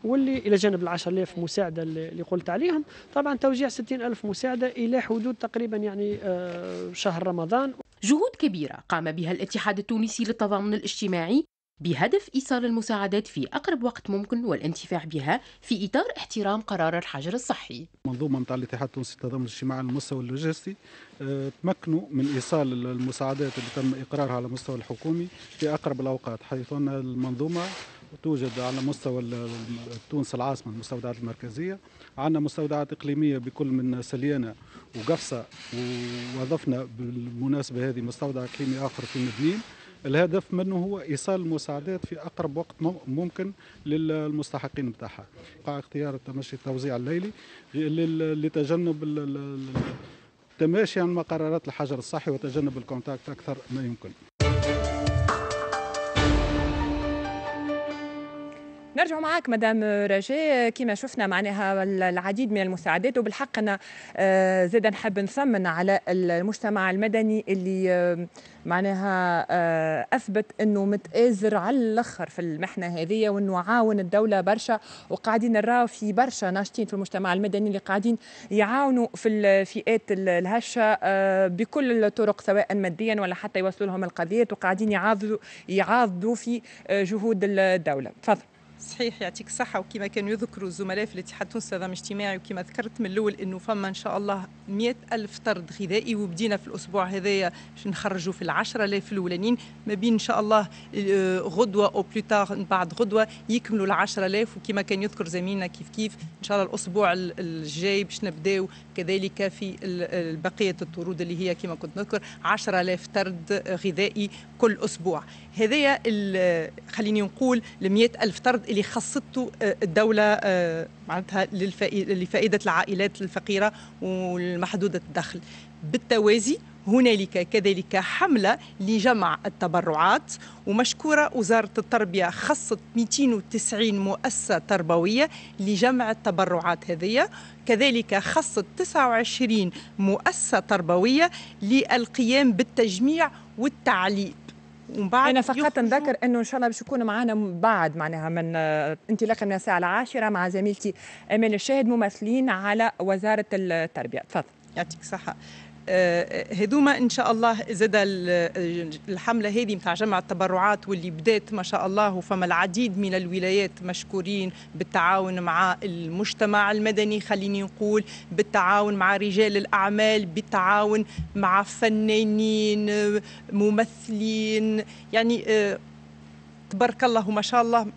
[SPEAKER 2] واللي الى جانب ال 10000 مساعده اللي قلت عليهم طبعا توزيع 60000 مساعده الى حدود تقريبا
[SPEAKER 5] يعني آه، شهر رمضان جهود كبيرة قام بها الاتحاد التونسي للتضامن الاجتماعي بهدف إيصال المساعدات في أقرب وقت ممكن والانتفاع بها في إطار احترام قرار الحجر الصحي
[SPEAKER 6] منظومة متاع الاتحاد التونسي للتضامن الاجتماعي على المستوى اللوجستي
[SPEAKER 7] آه، تمكنوا من إيصال المساعدات اللي تم إقرارها على المستوى الحكومي في أقرب الأوقات حيث أن المنظومة توجد على مستوى تونس العاصمة المستودعات المركزية عندنا مستودعات إقليمية بكل من سليانة وقفصة ووظفنا بالمناسبة هذه مستودع إقليمي آخر في مدنين الهدف منه هو ايصال المساعدات في اقرب وقت ممكن للمستحقين بتاعها قاع اختيار التمشي التوزيع الليلي لتجنب التماشي عن مقررات الحجر الصحي وتجنب الكونتاكت اكثر ما يمكن
[SPEAKER 1] نرجع معك مدام رجاء كما شفنا معناها العديد من المساعدات وبالحق أنا آه، زاد نحب نثمن على المجتمع المدني اللي آه، معناها آه، اثبت انه متآزر على الاخر في المحنه هذه وانه عاون الدوله برشا وقاعدين نراو في برشا ناشطين في المجتمع المدني اللي قاعدين يعاونوا في الفئات الهشه بكل الطرق سواء ماديا ولا حتى يوصلوا لهم القضيات وقاعدين يعاضدوا يعاضدوا في جهود
[SPEAKER 2] الدوله تفضل صحيح يعطيك الصحة وكما كانوا يذكروا الزملاء في الاتحاد التونسي للنظام الاجتماعي وكما ذكرت من الأول أنه فما إن شاء الله مئة ألف طرد غذائي وبدينا في الأسبوع هذايا باش نخرجوا في العشرة آلاف الأولانيين ما بين إن شاء الله آه، غدوة أو بلوتار بعد غدوة يكملوا العشرة آلاف وكما كان يذكر زميلنا كيف كيف إن شاء الله الأسبوع الجاي باش نبداو كذلك في بقية الطرود اللي هي كما كنت نذكر عشرة آلاف طرد غذائي كل أسبوع هذايا خليني نقول ال ألف طرد اللي خصته آه، الدولة آه، معناتها لفائدة العائلات الفقيرة والمحدودة الدخل بالتوازي هنالك كذلك حملة لجمع التبرعات ومشكورة وزارة التربية خصت 290 مؤسسة تربوية لجمع التبرعات هذه كذلك خصت 29 مؤسسة تربوية للقيام بالتجميع والتعليق ومن بعد انا فقط
[SPEAKER 1] نذكر انه ان شاء الله باش يكون معنا بعد معناها من آه، انطلاقا من الساعه العاشره مع زميلتي
[SPEAKER 2] امين الشاهد ممثلين على وزاره التربيه تفضل يعطيك الصحه هذوما آه، ان شاء الله زاد الحمله هذه نتاع جمع التبرعات واللي بدات ما شاء الله وفما العديد من الولايات مشكورين بالتعاون مع المجتمع المدني خليني نقول بالتعاون مع رجال الاعمال بالتعاون مع فنانين ممثلين يعني آه، تبارك الله ما شاء الله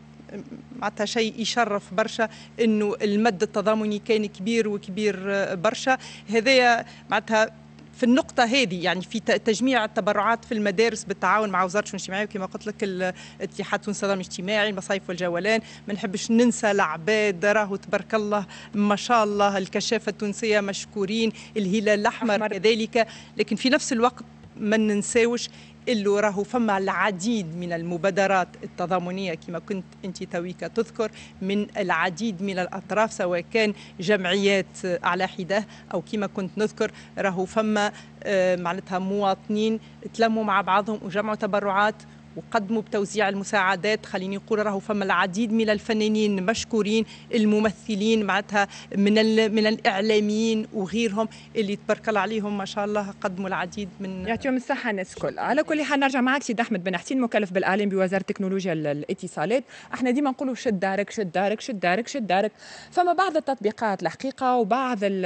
[SPEAKER 2] معناتها شيء يشرف برشا انه المد التضامني كان كبير وكبير آه، برشا هذايا معناتها في النقطة هذه يعني في تجميع التبرعات في المدارس بالتعاون مع وزارة الشؤون الاجتماعية وكما قلت لك الاتحاد التونسي للتنظيم الاجتماعي المصايف والجولان ما نحبش ننسى العباد راهو تبارك الله ما شاء الله الكشافة التونسية مشكورين الهلال الأحمر كذلك لكن في نفس الوقت ما ننساوش اللي راهو فما العديد من المبادرات التضامنيه كما كنت انت تويك تذكر من العديد من الاطراف سواء كان جمعيات على حده او كما كنت نذكر راهو فما آه، معناتها مواطنين تلموا مع بعضهم وجمعوا تبرعات وقدموا بتوزيع المساعدات خليني نقول راهو فما العديد من الفنانين مشكورين الممثلين معناتها من من الاعلاميين وغيرهم اللي تبارك الله عليهم ما شاء الله قدموا العديد من يعطيهم الصحه الناس الكل على كل حال نرجع معك سيد احمد بن حسين مكلف بالاعلام
[SPEAKER 1] بوزاره التكنولوجيا الاتصالات احنا ديما نقولوا شد دارك شد دارك شد دارك شد دارك فما بعض التطبيقات الحقيقه وبعض الـ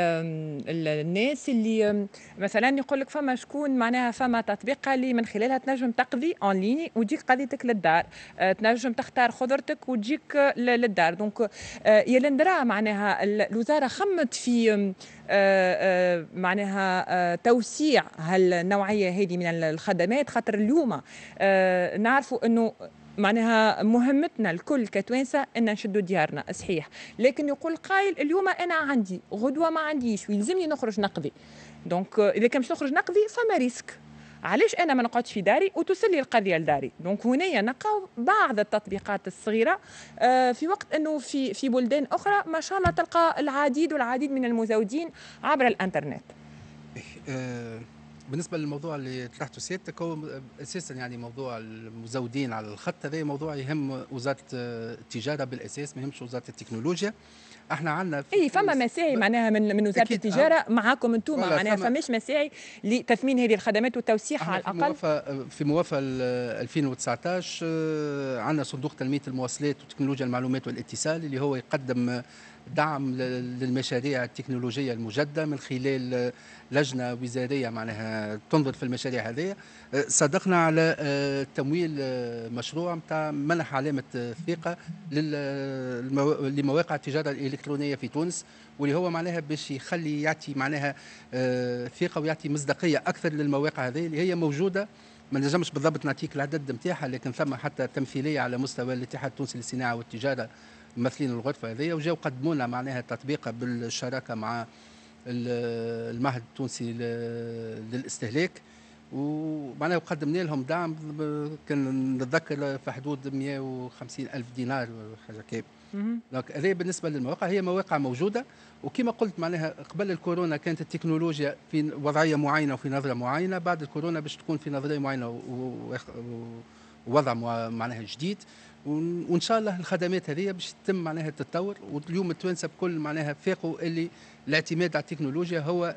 [SPEAKER 1] الـ الناس اللي مثلا يقول لك فما شكون معناها فما تطبيق اللي من خلالها تنجم تقضي اون ليني وتجيك قضيتك للدار آه، تنجم تختار خضرتك وتجيك للدار دونك آه، يا لندرا معناها الوزاره خمت في آه، معناها توسيع هالنوعيه هذه من الخدمات خاطر اليوم نعرفوا انه معناها مهمتنا الكل كتوانسه ان نشدوا ديارنا صحيح لكن يقول قائل اليوم انا عندي غدوه ما عنديش ويلزمني نخرج نقضي دونك اذا كان نخرج نقضي فما ريسك علاش انا ما نقعدش في داري وتوصل لي القضيه لداري دونك هنا نلقاو بعض التطبيقات الصغيره آه، في وقت انه في في بلدان اخرى ما شاء الله تلقى العديد والعديد من المزودين عبر الانترنت إيه،
[SPEAKER 7] آه، بالنسبه للموضوع اللي طرحته سيادتك هو اساسا يعني موضوع المزودين على الخط هذا موضوع يهم وزاره آه، التجاره بالاساس ما يهمش وزاره التكنولوجيا احنا عندنا اي فما مساعي معناها من من وزاره التجاره أه. معاكم انتم معناها فماش مساعي
[SPEAKER 1] لتثمين هذه الخدمات وتوسيعها
[SPEAKER 7] على الاقل في موافى 2019 آه، عندنا صندوق تنميه المواصلات وتكنولوجيا المعلومات والاتصال اللي هو يقدم دعم للمشاريع التكنولوجية المجدده من خلال لجنه وزاريه معناها تنظر في المشاريع هذه أه، صدقنا على أه، تمويل أه، مشروع نتاع منح علامه ثقه لمواقع التجاره الالكترونيه في تونس واللي هو معناها باش يخلي يعطي معناها ثقه ويعطي مصداقيه اكثر للمواقع هذه اللي هي موجوده ما نجمش بالضبط نعطيك العدد نتاعها لكن ثم حتى تمثيليه على مستوى الاتحاد التونسي للصناعه والتجاره ممثلين الغرفه هذه وجاو قدموا لنا معناها تطبيقها بالشراكه مع المعهد التونسي للاستهلاك ومعناها قدمنا لهم دعم كان نتذكر في حدود 150 ألف دينار حاجة كيف دونك بالنسبة للمواقع هي مواقع موجودة وكما قلت معناها قبل الكورونا كانت التكنولوجيا في وضعية معينة وفي نظرة معينة بعد الكورونا باش تكون في نظرية معينة ووضع معناها جديد وان شاء الله الخدمات هذه باش تتم معناها تتطور واليوم التوانسه بكل معناها فاقوا اللي الاعتماد على التكنولوجيا هو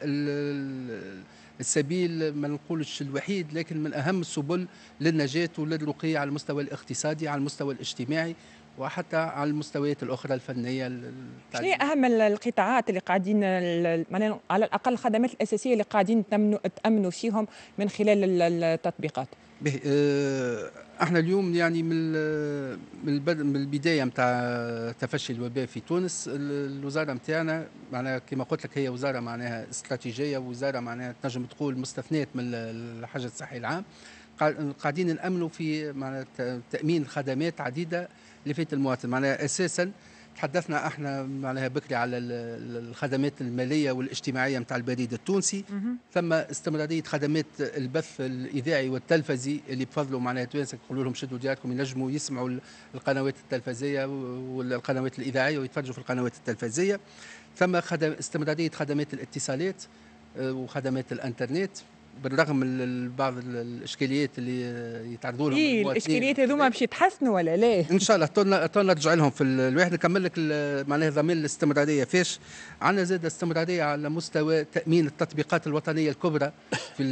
[SPEAKER 7] السبيل ما نقولش الوحيد لكن من اهم السبل للنجاه وللرقي على المستوى الاقتصادي على المستوى الاجتماعي وحتى على المستويات الاخرى الفنيه شنو
[SPEAKER 1] اهم القطاعات اللي قاعدين على الاقل الخدمات الاساسيه اللي قاعدين تامنوا تامنوا فيهم من خلال التطبيقات؟
[SPEAKER 7] آه، احنا اليوم يعني من من البدايه نتاع تفشي الوباء في تونس الوزاره نتاعنا معناها كما قلت لك هي وزاره معناها استراتيجيه وزاره معناها تنجم تقول مستثنات من الحجر الصحي العام قاعدين نامنوا في معناها تامين خدمات عديده لفئه المواطن معناها اساسا تحدثنا احنا معناها بكري على الخدمات الماليه والاجتماعيه نتاع البريد التونسي ثم استمراريه خدمات البث الاذاعي والتلفزي اللي بفضلوا معناها توانسه نقولوا لهم شدوا دياركم ينجموا يسمعوا القنوات التلفزيه والقنوات الاذاعيه ويتفرجوا في القنوات التلفزيه ثم خدم استمراريه خدمات الاتصالات آه، وخدمات الانترنت بالرغم من بعض الاشكاليات اللي يتعرضوا لهم إيه الاشكاليات هذوما باش يتحسنوا ولا لا؟ ان شاء الله تونا تونا نرجع لهم في الواحد نكمل لك معناها ضمير الاستمراريه فاش عندنا زاد استمراريه على مستوى تامين التطبيقات الوطنيه الكبرى في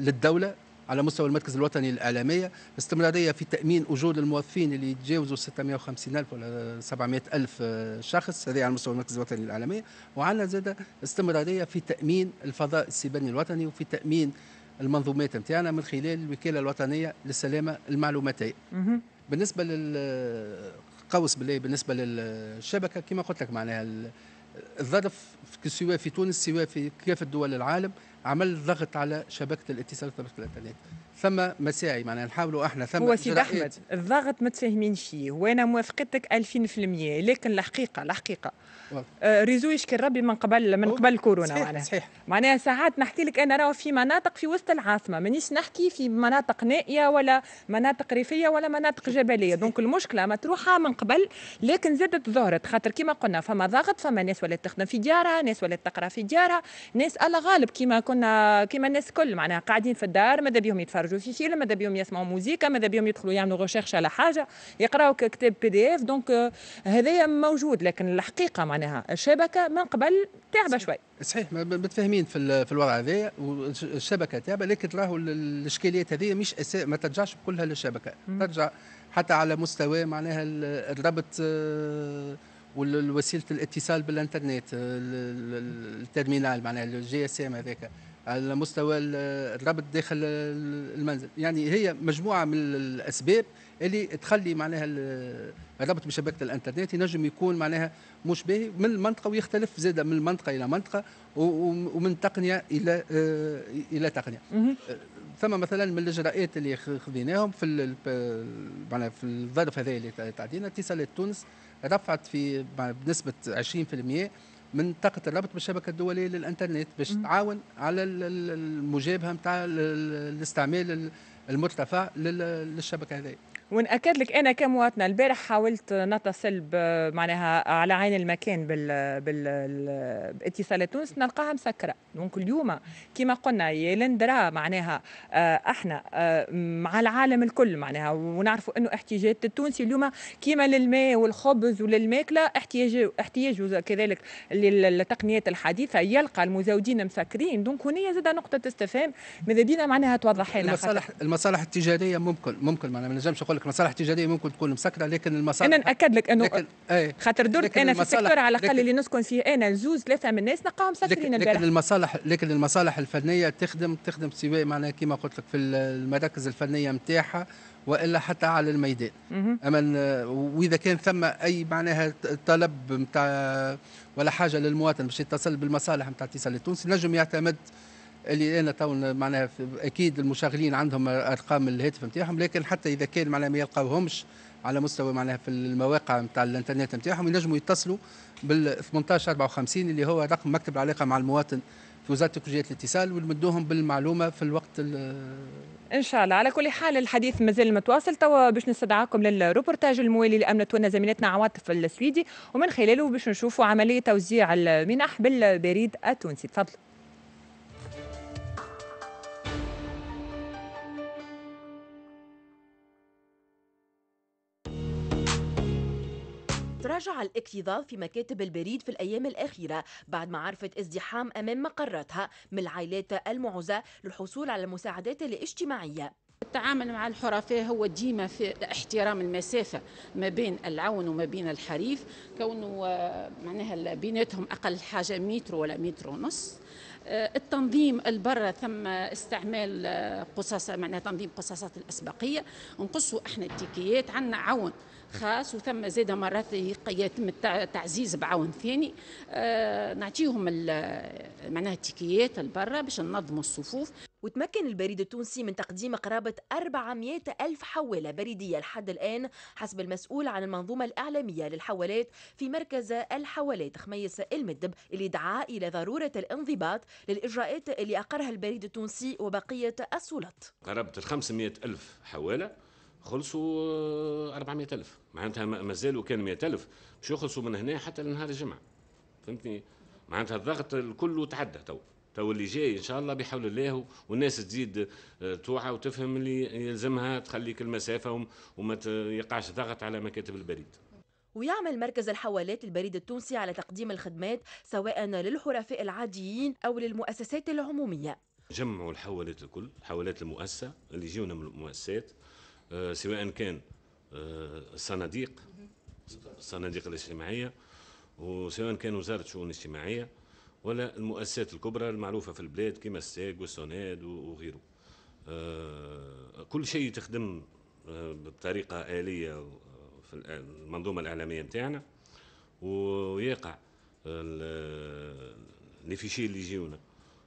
[SPEAKER 7] للدوله على مستوى المركز الوطني الإعلامية استمرارية في تأمين أجور الموظفين اللي يتجاوزوا 650 ألف ولا 700 ألف آه، شخص هذه على مستوى المركز الوطني الإعلامية وعندنا زادة استمرارية في تأمين الفضاء السيبراني الوطني وفي تأمين المنظومات نتاعنا من خلال الوكالة الوطنية للسلامة المعلوماتية بالنسبة لل قوس بالله بالنسبة للشبكة كما قلت لك معناها الظرف سواء في تونس سواء في كافة دول العالم عمل ضغط على شبكه الاتصال وشبكه الانترنت ثم مساعي معناها نحاولوا احنا ثم هو سيد احمد
[SPEAKER 1] الضغط ما تفاهمين شيء وانا موافقتك 2000% لكن الحقيقه الحقيقه أه، ريزو يشكر ربي من قبل من قبل كورونا صحيح معناها صحيح معناها ساعات نحكي لك انا راهو في مناطق في وسط العاصمه مانيش نحكي في مناطق نائيه ولا مناطق ريفيه ولا مناطق جبليه دونك المشكله مطروحه من قبل لكن زادت ظهرت خاطر كما قلنا فما ضغط فما ناس ولات تخدم في ديارها ناس ولات تقرا في ديارها ناس الله غالب كما كنا كما الناس الكل معناها قاعدين في الدار ماذا بيهم يتفرجوا في فيلم ماذا بيهم يسمعوا موزيكا ماذا بيهم يدخلوا يعملوا ريشيرش على حاجه يقراوا كتاب بي دي اف دونك آه، هذايا موجود لكن الحقيقه
[SPEAKER 7] معناها الشبكه من قبل تعبه شوي صحيح متفاهمين في في الوضع هذا والشبكه تعبه لكن راهو الاشكاليات هذه مش أساء ما ترجعش كلها للشبكه ترجع حتى على مستوى معناها الربط آه، ووسيله الاتصال بالانترنت آه، الترمينال معناها الجي اس ام هذاك على مستوى الربط داخل المنزل يعني هي مجموعه من الاسباب اللي تخلي معناها الربط بشبكه الانترنت ينجم يكون معناها مش باهي من المنطقه ويختلف زاده من منطقه الى منطقه ومن تقنيه الى آه، الى تقنيه ثم أه، مثلا من الاجراءات اللي خذيناهم في معناها في الظرف هذا اللي تعدينا اتصالات تونس رفعت في بنسبه 20% من طاقة الربط بالشبكة الدولية للإنترنت باش تعاون على المجابهة نتاع الاستعمال المرتفع للشبكة هذه
[SPEAKER 1] ونأكد لك انا كمواطنه البارح حاولت نتصل معناها على عين المكان بال بال باتصالات تونس نلقاها مسكره دونك اليوم كما قلنا يا لندرا معناها آه، احنا آه، مع العالم الكل معناها ونعرفوا انه احتياجات التونسي اليوم كما للماء والخبز وللماكله احتياج احتياج كذلك للتقنيات الحديثه يلقى المزودين مسكرين دونك هنا زاد نقطه استفهام ماذا بينا معناها توضح لنا المصالح
[SPEAKER 7] المصالح التجاريه ممكن ممكن معناها ما نجمش نقول لك مصالح التجاريه ممكن تكون مسكره لكن المصالح انا ناكد لك انه إيه، خاطر درت انا في السيكتور على الاقل اللي
[SPEAKER 1] نسكن فيه انا زوز ثلاثه من الناس نلقاهم مسكرين لكن, لكن
[SPEAKER 7] المصالح لكن المصالح الفنيه تخدم تخدم سواء معناها كما قلت لك في المراكز الفنيه نتاعها والا حتى على الميدان اما واذا كان ثم اي معناها طلب نتاع ولا حاجه للمواطن باش يتصل بالمصالح نتاع اتصال التونسي نجم يعتمد اللي انا تو معناها اكيد المشغلين عندهم ارقام الهاتف نتاعهم لكن حتى اذا كان معناها ما يلقاوهمش على مستوى معناها في المواقع نتاع الانترنت نتاعهم ينجموا يتصلوا بال 1854 اللي هو رقم مكتب العلاقه مع المواطن في وزاره تكنولوجيا الاتصال ونمدوهم بالمعلومه في الوقت
[SPEAKER 1] ان شاء الله على كل حال الحديث مازال متواصل توا باش نستدعاكم للروبورتاج الموالي لامن تونا زميلتنا عواطف السويدي ومن خلاله باش نشوفوا عمليه توزيع المنح بالبريد التونسي تفضلوا
[SPEAKER 8] تراجع الاكتظاظ في مكاتب البريد في الأيام الأخيرة بعد ما عرفت ازدحام أمام مقراتها من العائلات المعوزة
[SPEAKER 5] للحصول على المساعدات الاجتماعية التعامل مع الحرفاء هو ديما في احترام المسافة ما بين العون وما بين الحريف كونه آه، معناها بيناتهم أقل حاجة متر ولا متر ونص آه، التنظيم البرة ثم استعمال آه، قصاصة معناها تنظيم قصاصات الأسبقية نقصوا احنا التيكيات عندنا عون خاص وثم زاده مرات يتم التعزيز بعون ثاني آه، نعطيهم معناها التيكيات لبرا باش ننظموا الصفوف
[SPEAKER 8] وتمكن البريد التونسي من تقديم قرابة 400 ألف حوالة بريدية لحد الآن حسب المسؤول عن المنظومة الإعلامية للحوالات في مركز الحوالات خميس المدب اللي دعا إلى ضرورة الانضباط للإجراءات اللي أقرها البريد التونسي وبقية السلطات
[SPEAKER 10] قرابة 500 ألف حوالة خلصوا 400000 معناتها مازالوا كان 100000 باش يخلصوا من هنا حتى لنهار الجمعه فهمتني معناتها الضغط الكل تعدى تو تو اللي جاي ان شاء الله بحول الله والناس تزيد آه، توعى وتفهم اللي يلزمها تخليك المسافه وما يقعش ضغط على مكاتب البريد
[SPEAKER 8] ويعمل مركز الحوالات البريد التونسي على تقديم الخدمات سواء للحرفاء العاديين او للمؤسسات العموميه
[SPEAKER 10] جمعوا الحوالات الكل حوالات المؤسسه اللي يجيونا من المؤسسات آه، سواء كان الصناديق آه، الصناديق الاجتماعيه وسواء كان وزاره الشؤون الاجتماعيه ولا المؤسسات الكبرى المعروفه في البلاد كما الساق والسوناد وغيره آه، كل شيء تخدم بطريقه اليه في المنظومه الاعلاميه نتاعنا ويقع لي فيشي اللي يجيونا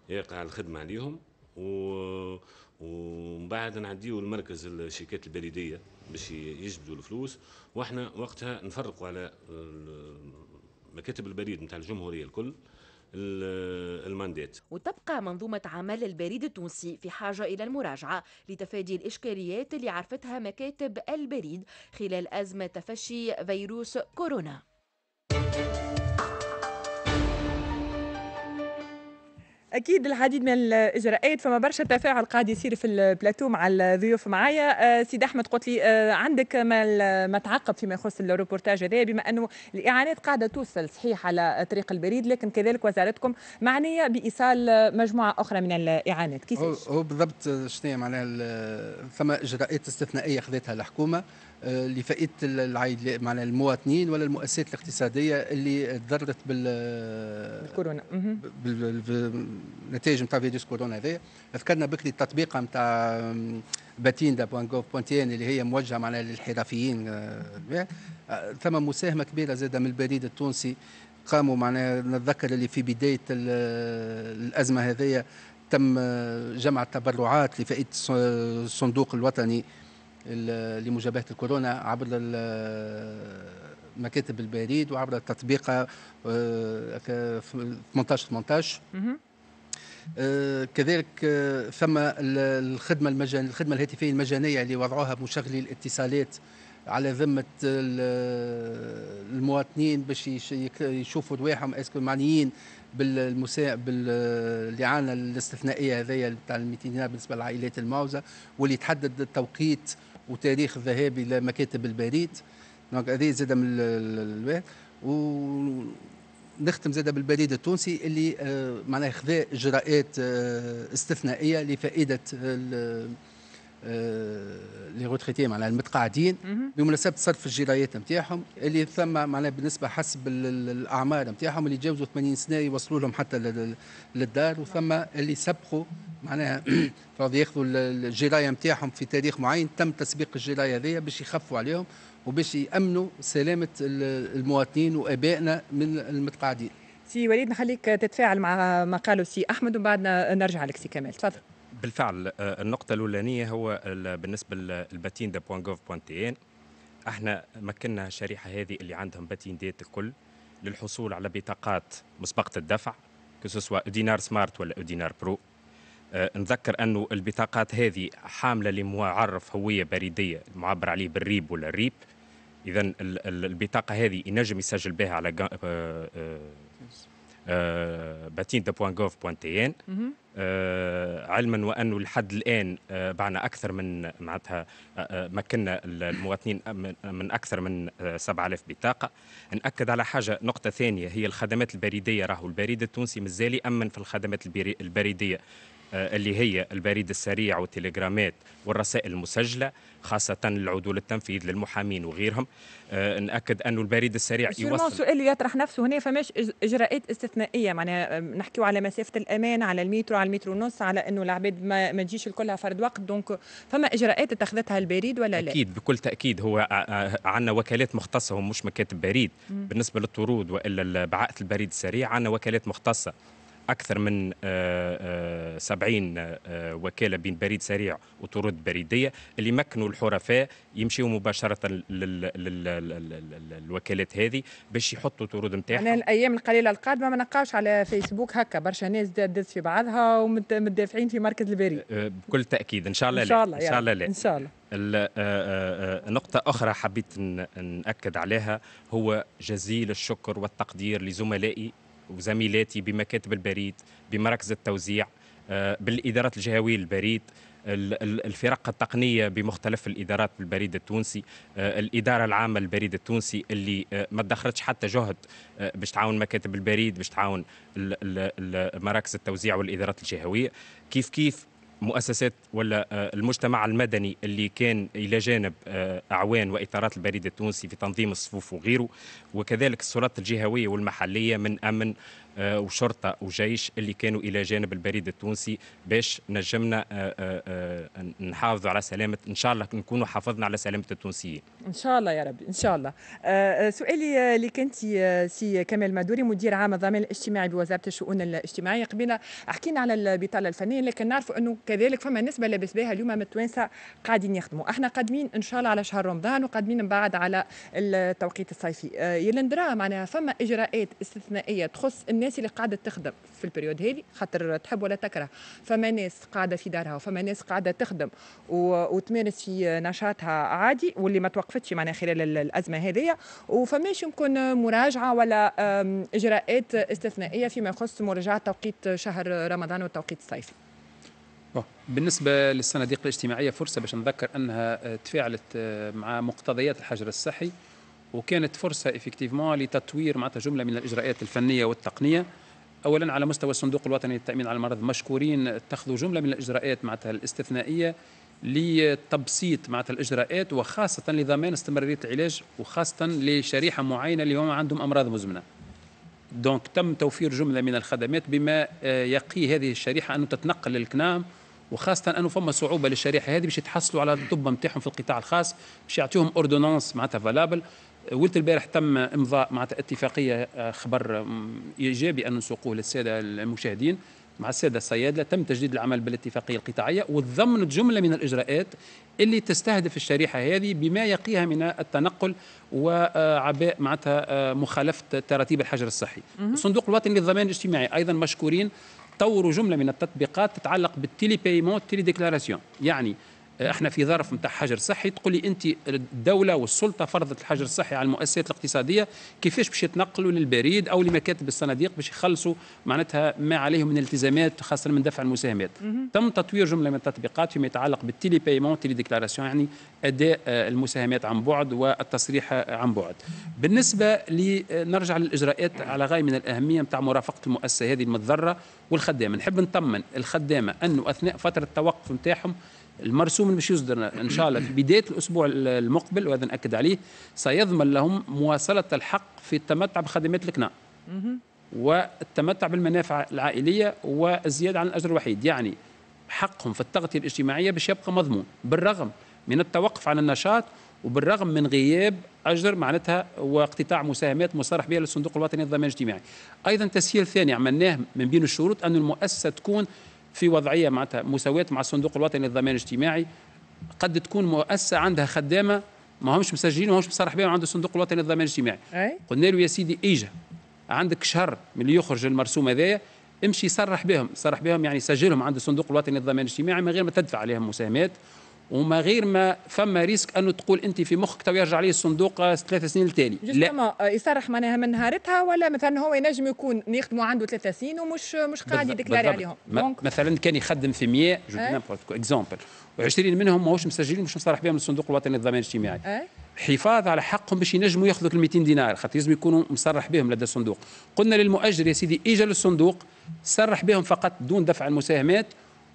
[SPEAKER 10] يقع الخدمه عليهم و ومن بعد نعديو المركز الشيكات البريديه باش يجبدوا الفلوس واحنا وقتها نفرقوا على مكاتب البريد نتاع الجمهوريه الكل المانديت
[SPEAKER 8] وتبقى منظومة عمل البريد التونسي في حاجة إلى المراجعة لتفادي الإشكاليات اللي عرفتها مكاتب البريد خلال أزمة تفشي فيروس كورونا
[SPEAKER 1] اكيد العديد من الاجراءات فما برشا تفاعل قاعد يصير في البلاتو مع الضيوف معايا آه، سيد احمد قلت لي آه، عندك ما, ما تعقب فيما يخص الروبورتاج هذا بما انه الاعانات قاعده توصل صحيح على طريق البريد لكن كذلك وزارتكم معنيه بايصال مجموعه اخرى من الاعانات كيفاش
[SPEAKER 7] هو بالضبط شنو معناها ثم اجراءات استثنائيه خذتها الحكومه آه، لفائده العايد معنا المواطنين ولا المؤسسات الاقتصاديه اللي تضرت بال بالكورونا بالنتائج نتاع فيروس كورونا هذايا ذكرنا بكري التطبيقه نتاع باتيندا بوان جوف بوانتيان اللي هي موجهه معنا للحرفيين ثم آه، آه، مساهمه كبيره زاده من البريد التونسي قاموا معنا نتذكر اللي في بدايه الازمه هذايا تم جمع التبرعات لفائده الصندوق الوطني لمجابهه الكورونا عبر مكاتب البريد وعبر التطبيق 18 18 كذلك آه، ثم الخدمه المجان الخدمه الهاتفيه المجانيه اللي وضعوها مشغلي الاتصالات على ذمه المواطنين باش يشوفوا رواحهم اسكو معنيين بالمساء بالاعانه الاستثنائيه هذايا تاع دينار بالنسبه لعائلات الموزه واللي تحدد التوقيت وتاريخ الذهاب الى مكاتب البريد دونك هذه زاده من الواحد ونختم زاده بالبريد التونسي اللي آه، معناها خذا اجراءات آه، استثنائيه لفائده آه، لي روتريتي معناها المتقاعدين بمناسبه صرف الجرايات نتاعهم اللي ثم معناها بالنسبه حسب الاعمار نتاعهم اللي تجاوزوا 80 سنه يوصلوا لهم حتى للدار وثم اللي سبقوا معناها راضي ياخذوا الجرايه نتاعهم في تاريخ معين تم تسبيق الجرايه هذيا باش يخفوا عليهم وباش يامنوا سلامه المواطنين وابائنا من المتقاعدين سي وليد نخليك تتفاعل مع ما قاله سي احمد وبعد نرجع لك سي كمال تفضل
[SPEAKER 3] بالفعل آه، النقطة الأولانية هو بالنسبة للباتين دا بوان جوف بوان تي ان احنا مكنا الشريحة هذه اللي عندهم باتين ديت الكل للحصول على بطاقات مسبقة الدفع كسوسوا دينار سمارت ولا دينار برو أه نذكر انه البطاقات هذه حامله لمعرف هويه بريديه معبر عليه بالريب ولا الريب اذا البطاقه هذه ينجم يسجل بها على آه، آه، batinda.gov.tn آه، آه، علما وانه لحد الان آه، بعنا اكثر من معناتها مكنا المواطنين من اكثر من 7000 بطاقه ناكد على حاجه نقطه ثانيه هي الخدمات البريديه راهو البريد التونسي مازال يامن في الخدمات البريديه آه، اللي هي البريد السريع والتليجرامات والرسائل المسجله خاصه العدول التنفيذ للمحامين وغيرهم آه، ناكد انه البريد السريع يوصل
[SPEAKER 1] سؤال يطرح نفسه هنا فماش اجراءات استثنائيه معناها آه، نحكيو على مسافه الامان على المترو على المترو ونص على انه العباد ما, ما تجيش الكلها فرد وقت دونك فما اجراءات اتخذتها البريد ولا لا اكيد
[SPEAKER 3] بكل تاكيد هو عندنا وكالات مختصه هم مش مكاتب بريد بالنسبه للطرود والا بعث البريد السريع عندنا وكالات مختصه اكثر من 70 آه، آه، آه، وكاله بين بريد سريع وطرود بريديه اللي مكنوا الحرفاء يمشيوا مباشره للوكالات هذه باش يحطوا طرود نتاعهم يعني
[SPEAKER 1] الايام القليله القادمه ما نلقاوش على فيسبوك هكا برشا ناس دادت في بعضها ومتدافعين في مركز
[SPEAKER 3] البريد بكل تاكيد ان شاء الله ان شاء الله لا. ان شاء الله لا ان شاء الله نقطة أخرى حبيت نأكد عليها هو جزيل الشكر والتقدير لزملائي وزميلاتي بمكاتب البريد بمراكز التوزيع آه، بالادارات الجهويه للبريد الفرق التقنيه بمختلف الادارات بالبريد التونسي آه، الاداره العامه للبريد التونسي اللي آه، ما ادخرتش حتى جهد باش تعاون مكاتب البريد باش تعاون مراكز التوزيع والادارات الجهويه كيف كيف مؤسسات ولا آه، المجتمع المدني اللي كان الى جانب آه، اعوان واطارات البريد التونسي في تنظيم الصفوف وغيره وكذلك السلطات الجهويه والمحليه من امن آه، وشرطه وجيش اللي كانوا الى جانب البريد التونسي باش نجمنا آه، آه، نحافظوا على سلامه ان شاء الله نكونوا حافظنا على سلامه التونسيين
[SPEAKER 1] ان شاء الله يا رب ان شاء الله سؤالي لك انت سي كمال مادوري مدير عام الضمان الاجتماعي بوزاره الشؤون الاجتماعيه قبيله حكينا على البطاله الفنيه لكن نعرفوا انه كذلك فما نسبه لابس بها اليوم متوانسة قاعدين يخدموا احنا قادمين ان شاء الله على شهر رمضان وقادمين من بعد على التوقيت الصيفي يلندرا معناها فما اجراءات استثنائيه تخص الناس الناس اللي قاعده تخدم في البريود هذه خاطر تحب ولا تكره فما ناس قاعده في دارها وفما ناس قاعده تخدم وتمارس في نشاطها عادي واللي ما توقفتش معناها خلال الازمه هذه وفماش يمكن مراجعه ولا اجراءات استثنائيه فيما يخص مراجعه توقيت شهر رمضان وتوقيت الصيف
[SPEAKER 4] بالنسبة للصناديق الاجتماعية فرصة باش نذكر أنها تفاعلت آه، مع مقتضيات الحجر الصحي وكانت فرصه افكتيفمون لتطوير معناتها جمله من الاجراءات الفنيه والتقنيه اولا على مستوى الصندوق الوطني للتامين على المرض مشكورين اتخذوا جمله من الاجراءات معناتها الاستثنائيه لتبسيط معناتها الاجراءات وخاصه لضمان استمراريه العلاج وخاصه لشريحه معينه اللي هم عندهم امراض مزمنه دونك تم توفير جمله من الخدمات بما آه، يقي هذه الشريحه انه تتنقل للكنام وخاصة أنه فما صعوبة للشريحة هذه باش يتحصلوا على الطب نتاعهم في القطاع الخاص باش يعطيهم أوردونانس معناتها فالابل ولت البارح تم امضاء مع اتفاقيه آه، خبر ايجابي ان نسوقوه للساده المشاهدين مع الساده الصيادله تم تجديد العمل بالاتفاقيه القطاعيه وتضمنت جمله من الاجراءات اللي تستهدف الشريحه هذه بما يقيها من التنقل وعباء معناتها آه، مخالفه تراتيب الحجر الصحي. الصندوق الوطني للضمان الاجتماعي ايضا مشكورين طوروا جمله من التطبيقات تتعلق بالتيلي بايمون تيلي ديكلاراسيون يعني آه، احنا في ظرف نتاع حجر صحي تقول لي انت الدوله والسلطه فرضت الحجر الصحي على المؤسسات الاقتصاديه كيفاش باش يتنقلوا للبريد او لمكاتب الصناديق باش يخلصوا معناتها ما عليهم من التزامات خاصه من دفع المساهمات تم تطوير جمله من التطبيقات فيما يتعلق بالتيلي بايمون تيلي ديكلاراسيون يعني اداء آه، المساهمات عن بعد والتصريح عن بعد بالنسبه لنرجع آه، للاجراءات على غايه من الاهميه نتاع مرافقه المؤسسه هذه المتضره والخدامه نحب نطمن الخدامه انه اثناء فتره التوقف نتاعهم المرسوم مش يصدر ان شاء الله في بدايه الاسبوع المقبل وهذا ناكد عليه سيضمن لهم مواصله الحق في التمتع بخدمات الكناء والتمتع بالمنافع العائليه والزياده عن الاجر الوحيد يعني حقهم في التغطيه الاجتماعيه باش يبقى مضمون بالرغم من التوقف عن النشاط وبالرغم من غياب اجر معناتها واقتطاع مساهمات مصرح بها للصندوق الوطني للضمان الاجتماعي. ايضا تسهيل ثاني عملناه من بين الشروط ان المؤسسه تكون في وضعيه معناتها مساواه مع الصندوق الوطني للضمان الاجتماعي قد تكون مؤسسه عندها خدامه ما همش مسجلين وما همش مصرح بهم عند الصندوق الوطني للضمان الاجتماعي قلنا له يا سيدي ايجا عندك شهر من اللي يخرج المرسوم هذايا امشي صرح بهم صرح بهم يعني سجلهم عند الصندوق الوطني للضمان الاجتماعي من غير ما تدفع عليهم مساهمات وما غير ما فما ريسك انه تقول انت في مخك تو يرجع لي الصندوق ثلاث سنين التالي لا
[SPEAKER 1] آه، يصرح معناها من نهارتها ولا مثلا هو ينجم يكون يخدموا عنده ثلاث سنين ومش مش قاعد يديكلاري عليهم
[SPEAKER 4] مثلا كان يخدم في 100 أه؟ اكزومبل 20 منهم ماهوش مسجلين مش مصرح بهم الصندوق الوطني للضمان الاجتماعي أه؟ حفاظ على حقهم باش ينجموا ياخذوا 200 دينار خاطر لازم يكونوا مصرح بهم لدى الصندوق قلنا للمؤجر يا سيدي اجى للصندوق صرح بهم فقط دون دفع المساهمات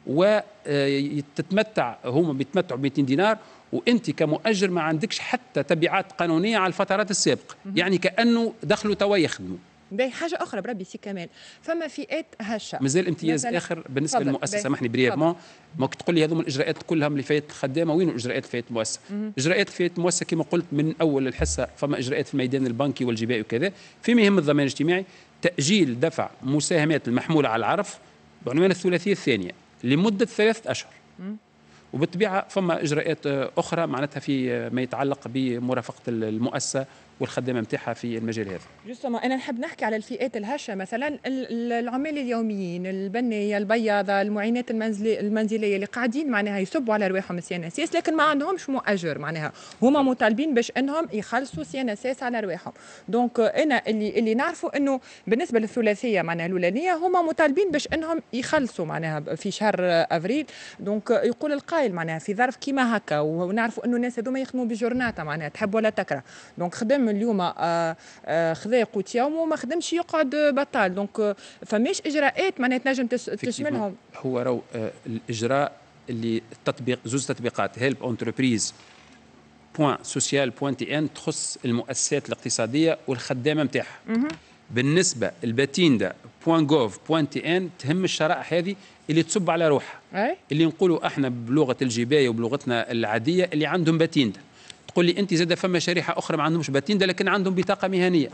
[SPEAKER 4] وتتمتع هما بيتمتعوا ب 200 دينار وانت كمؤجر ما عندكش حتى تبعات قانونيه على الفترات السابقه يعني كانه دخلوا توا يخدموا
[SPEAKER 1] باهي حاجه اخرى بربي سي كمال، فما فئات هشه مازال امتياز مثل... اخر بالنسبه للمؤسسه سامحني بريفمون
[SPEAKER 4] ما تقول لي هذوما الاجراءات كلها اللي فاتت الخدامه وين الإجراءات فاتت المؤسسه اجراءات فاتت المؤسسه كما قلت من اول الحصه فما اجراءات في الميدان البنكي والجبائي وكذا فيما يهم الضمان الاجتماعي تاجيل دفع مساهمات المحموله على العرف بعنوان الثلاثيه الثانيه لمده ثلاثه اشهر وبالطبيعه فما اجراءات اخرى معناتها في آه، ما يتعلق بمرافقه المؤسسه والخدمه نتاعها في المجال هذا.
[SPEAKER 1] جوستومون انا نحب نحكي على الفئات الهشه مثلا العمال اليوميين، البنيه، البياضه، المعينات المنزليه اللي قاعدين معناها يسبوا على رواحهم سي اس لكن ما عندهمش مؤجر معناها هما مطالبين باش انهم يخلصوا سي اس على رواحهم. دونك انا اللي اللي نعرفوا انه بالنسبه للثلاثيه معناها الاولانيه هما مطالبين باش انهم يخلصوا معناها في شهر افريل دونك يقول القائل معناها في ظرف كيما هكا ونعرفوا انه الناس هذوما يخدموا بجورناتا معناها تحب ولا تكره دونك خدم يخدم اليوم آه، آه، خذا قوت يومه وما خدمش يقعد بطال دونك آه، فماش اجراءات معناها تنجم تشملهم
[SPEAKER 4] هو رو الاجراء اللي التطبيق زوز تطبيقات هيلب انتربريز بوان سوسيال بوان تي ان تخص المؤسسات الاقتصاديه والخدامه نتاعها بالنسبه الباتيندا بوان جوف بوان تي ان تهم الشرائح هذه اللي تصب على روحها اللي نقولوا احنا بلغه الجبايه وبلغتنا العاديه اللي عندهم باتيندا تقول لي انت زاد فما شريحه اخرى ما عندهمش باتين لكن عندهم بطاقه مهنيه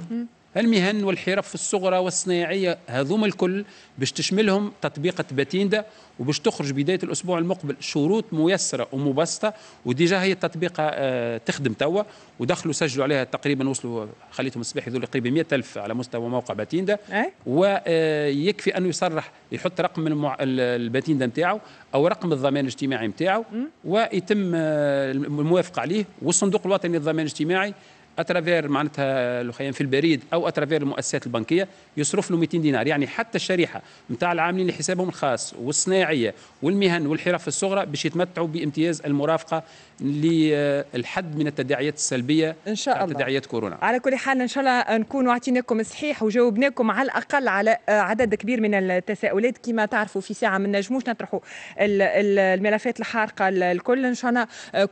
[SPEAKER 4] المهن والحرف الصغرى والصناعية هذوم الكل باش تشملهم تطبيقة باتيندا وباش تخرج بداية الأسبوع المقبل شروط ميسرة ومبسطة وديجا هي التطبيقة آه، تخدم توا ودخلوا سجلوا عليها تقريبا وصلوا خليتهم الصباح يذول قريب 100 ألف على مستوى موقع باتيندا إيه؟ ويكفي آه، أنه يصرح يحط رقم الباتيندا نتاعو أو رقم الضمان الاجتماعي نتاعو ويتم آه، الموافقة عليه والصندوق الوطني للضمان الاجتماعي اترافير معناتها الخيام في البريد او اترافير المؤسسات البنكيه يصرف له 200 دينار يعني حتى الشريحه نتاع العاملين لحسابهم الخاص والصناعيه والمهن والحرف الصغرى باش يتمتعوا بامتياز المرافقه للحد آه، من التداعيات السلبيه
[SPEAKER 1] ان شاء الله تداعيات كورونا على كل حال ان شاء الله نكونوا عطيناكم صحيح وجاوبناكم على الاقل على آه، عدد كبير من التساؤلات كما تعرفوا في ساعه ما نجموش نطرحوا الملفات الحارقه الكل ان شاء الله آه،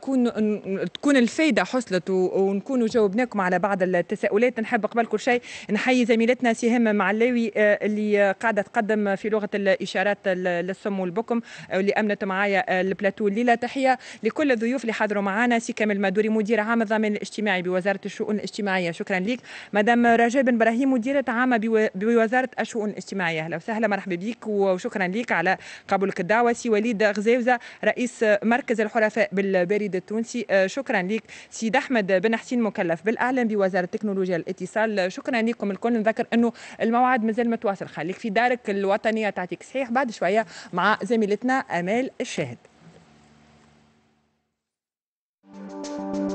[SPEAKER 1] تكون الفائده حصلت ونكونوا جاوبنا جاوبناكم على بعض التساؤلات نحب قبل كل شيء نحيي زميلتنا سهام معلاوي آه، اللي قاعده تقدم في لغه الاشارات للسم والبكم واللي آه، امنت معايا آه، البلاتو الليله تحيه لكل الضيوف اللي حضروا معنا سي كامل مادوري مدير عام الضمان الاجتماعي بوزاره الشؤون الاجتماعيه شكرا لك مدام رجاء بن ابراهيم مديره عامه بوزاره الشؤون الاجتماعيه اهلا وسهلا مرحبا بك وشكرا لك على قبولك الدعوه سي وليد غزاوزه رئيس مركز الحرفاء بالبريد التونسي شكرا لك سيد احمد بن حسين مكلف الهاتف بالاعلام بوزاره التكنولوجيا الاتصال شكرا لكم الكل نذكر انه الموعد مازال متواصل خليك في دارك الوطنيه تعطيك صحيح بعد شويه مع زميلتنا امال
[SPEAKER 10] الشاهد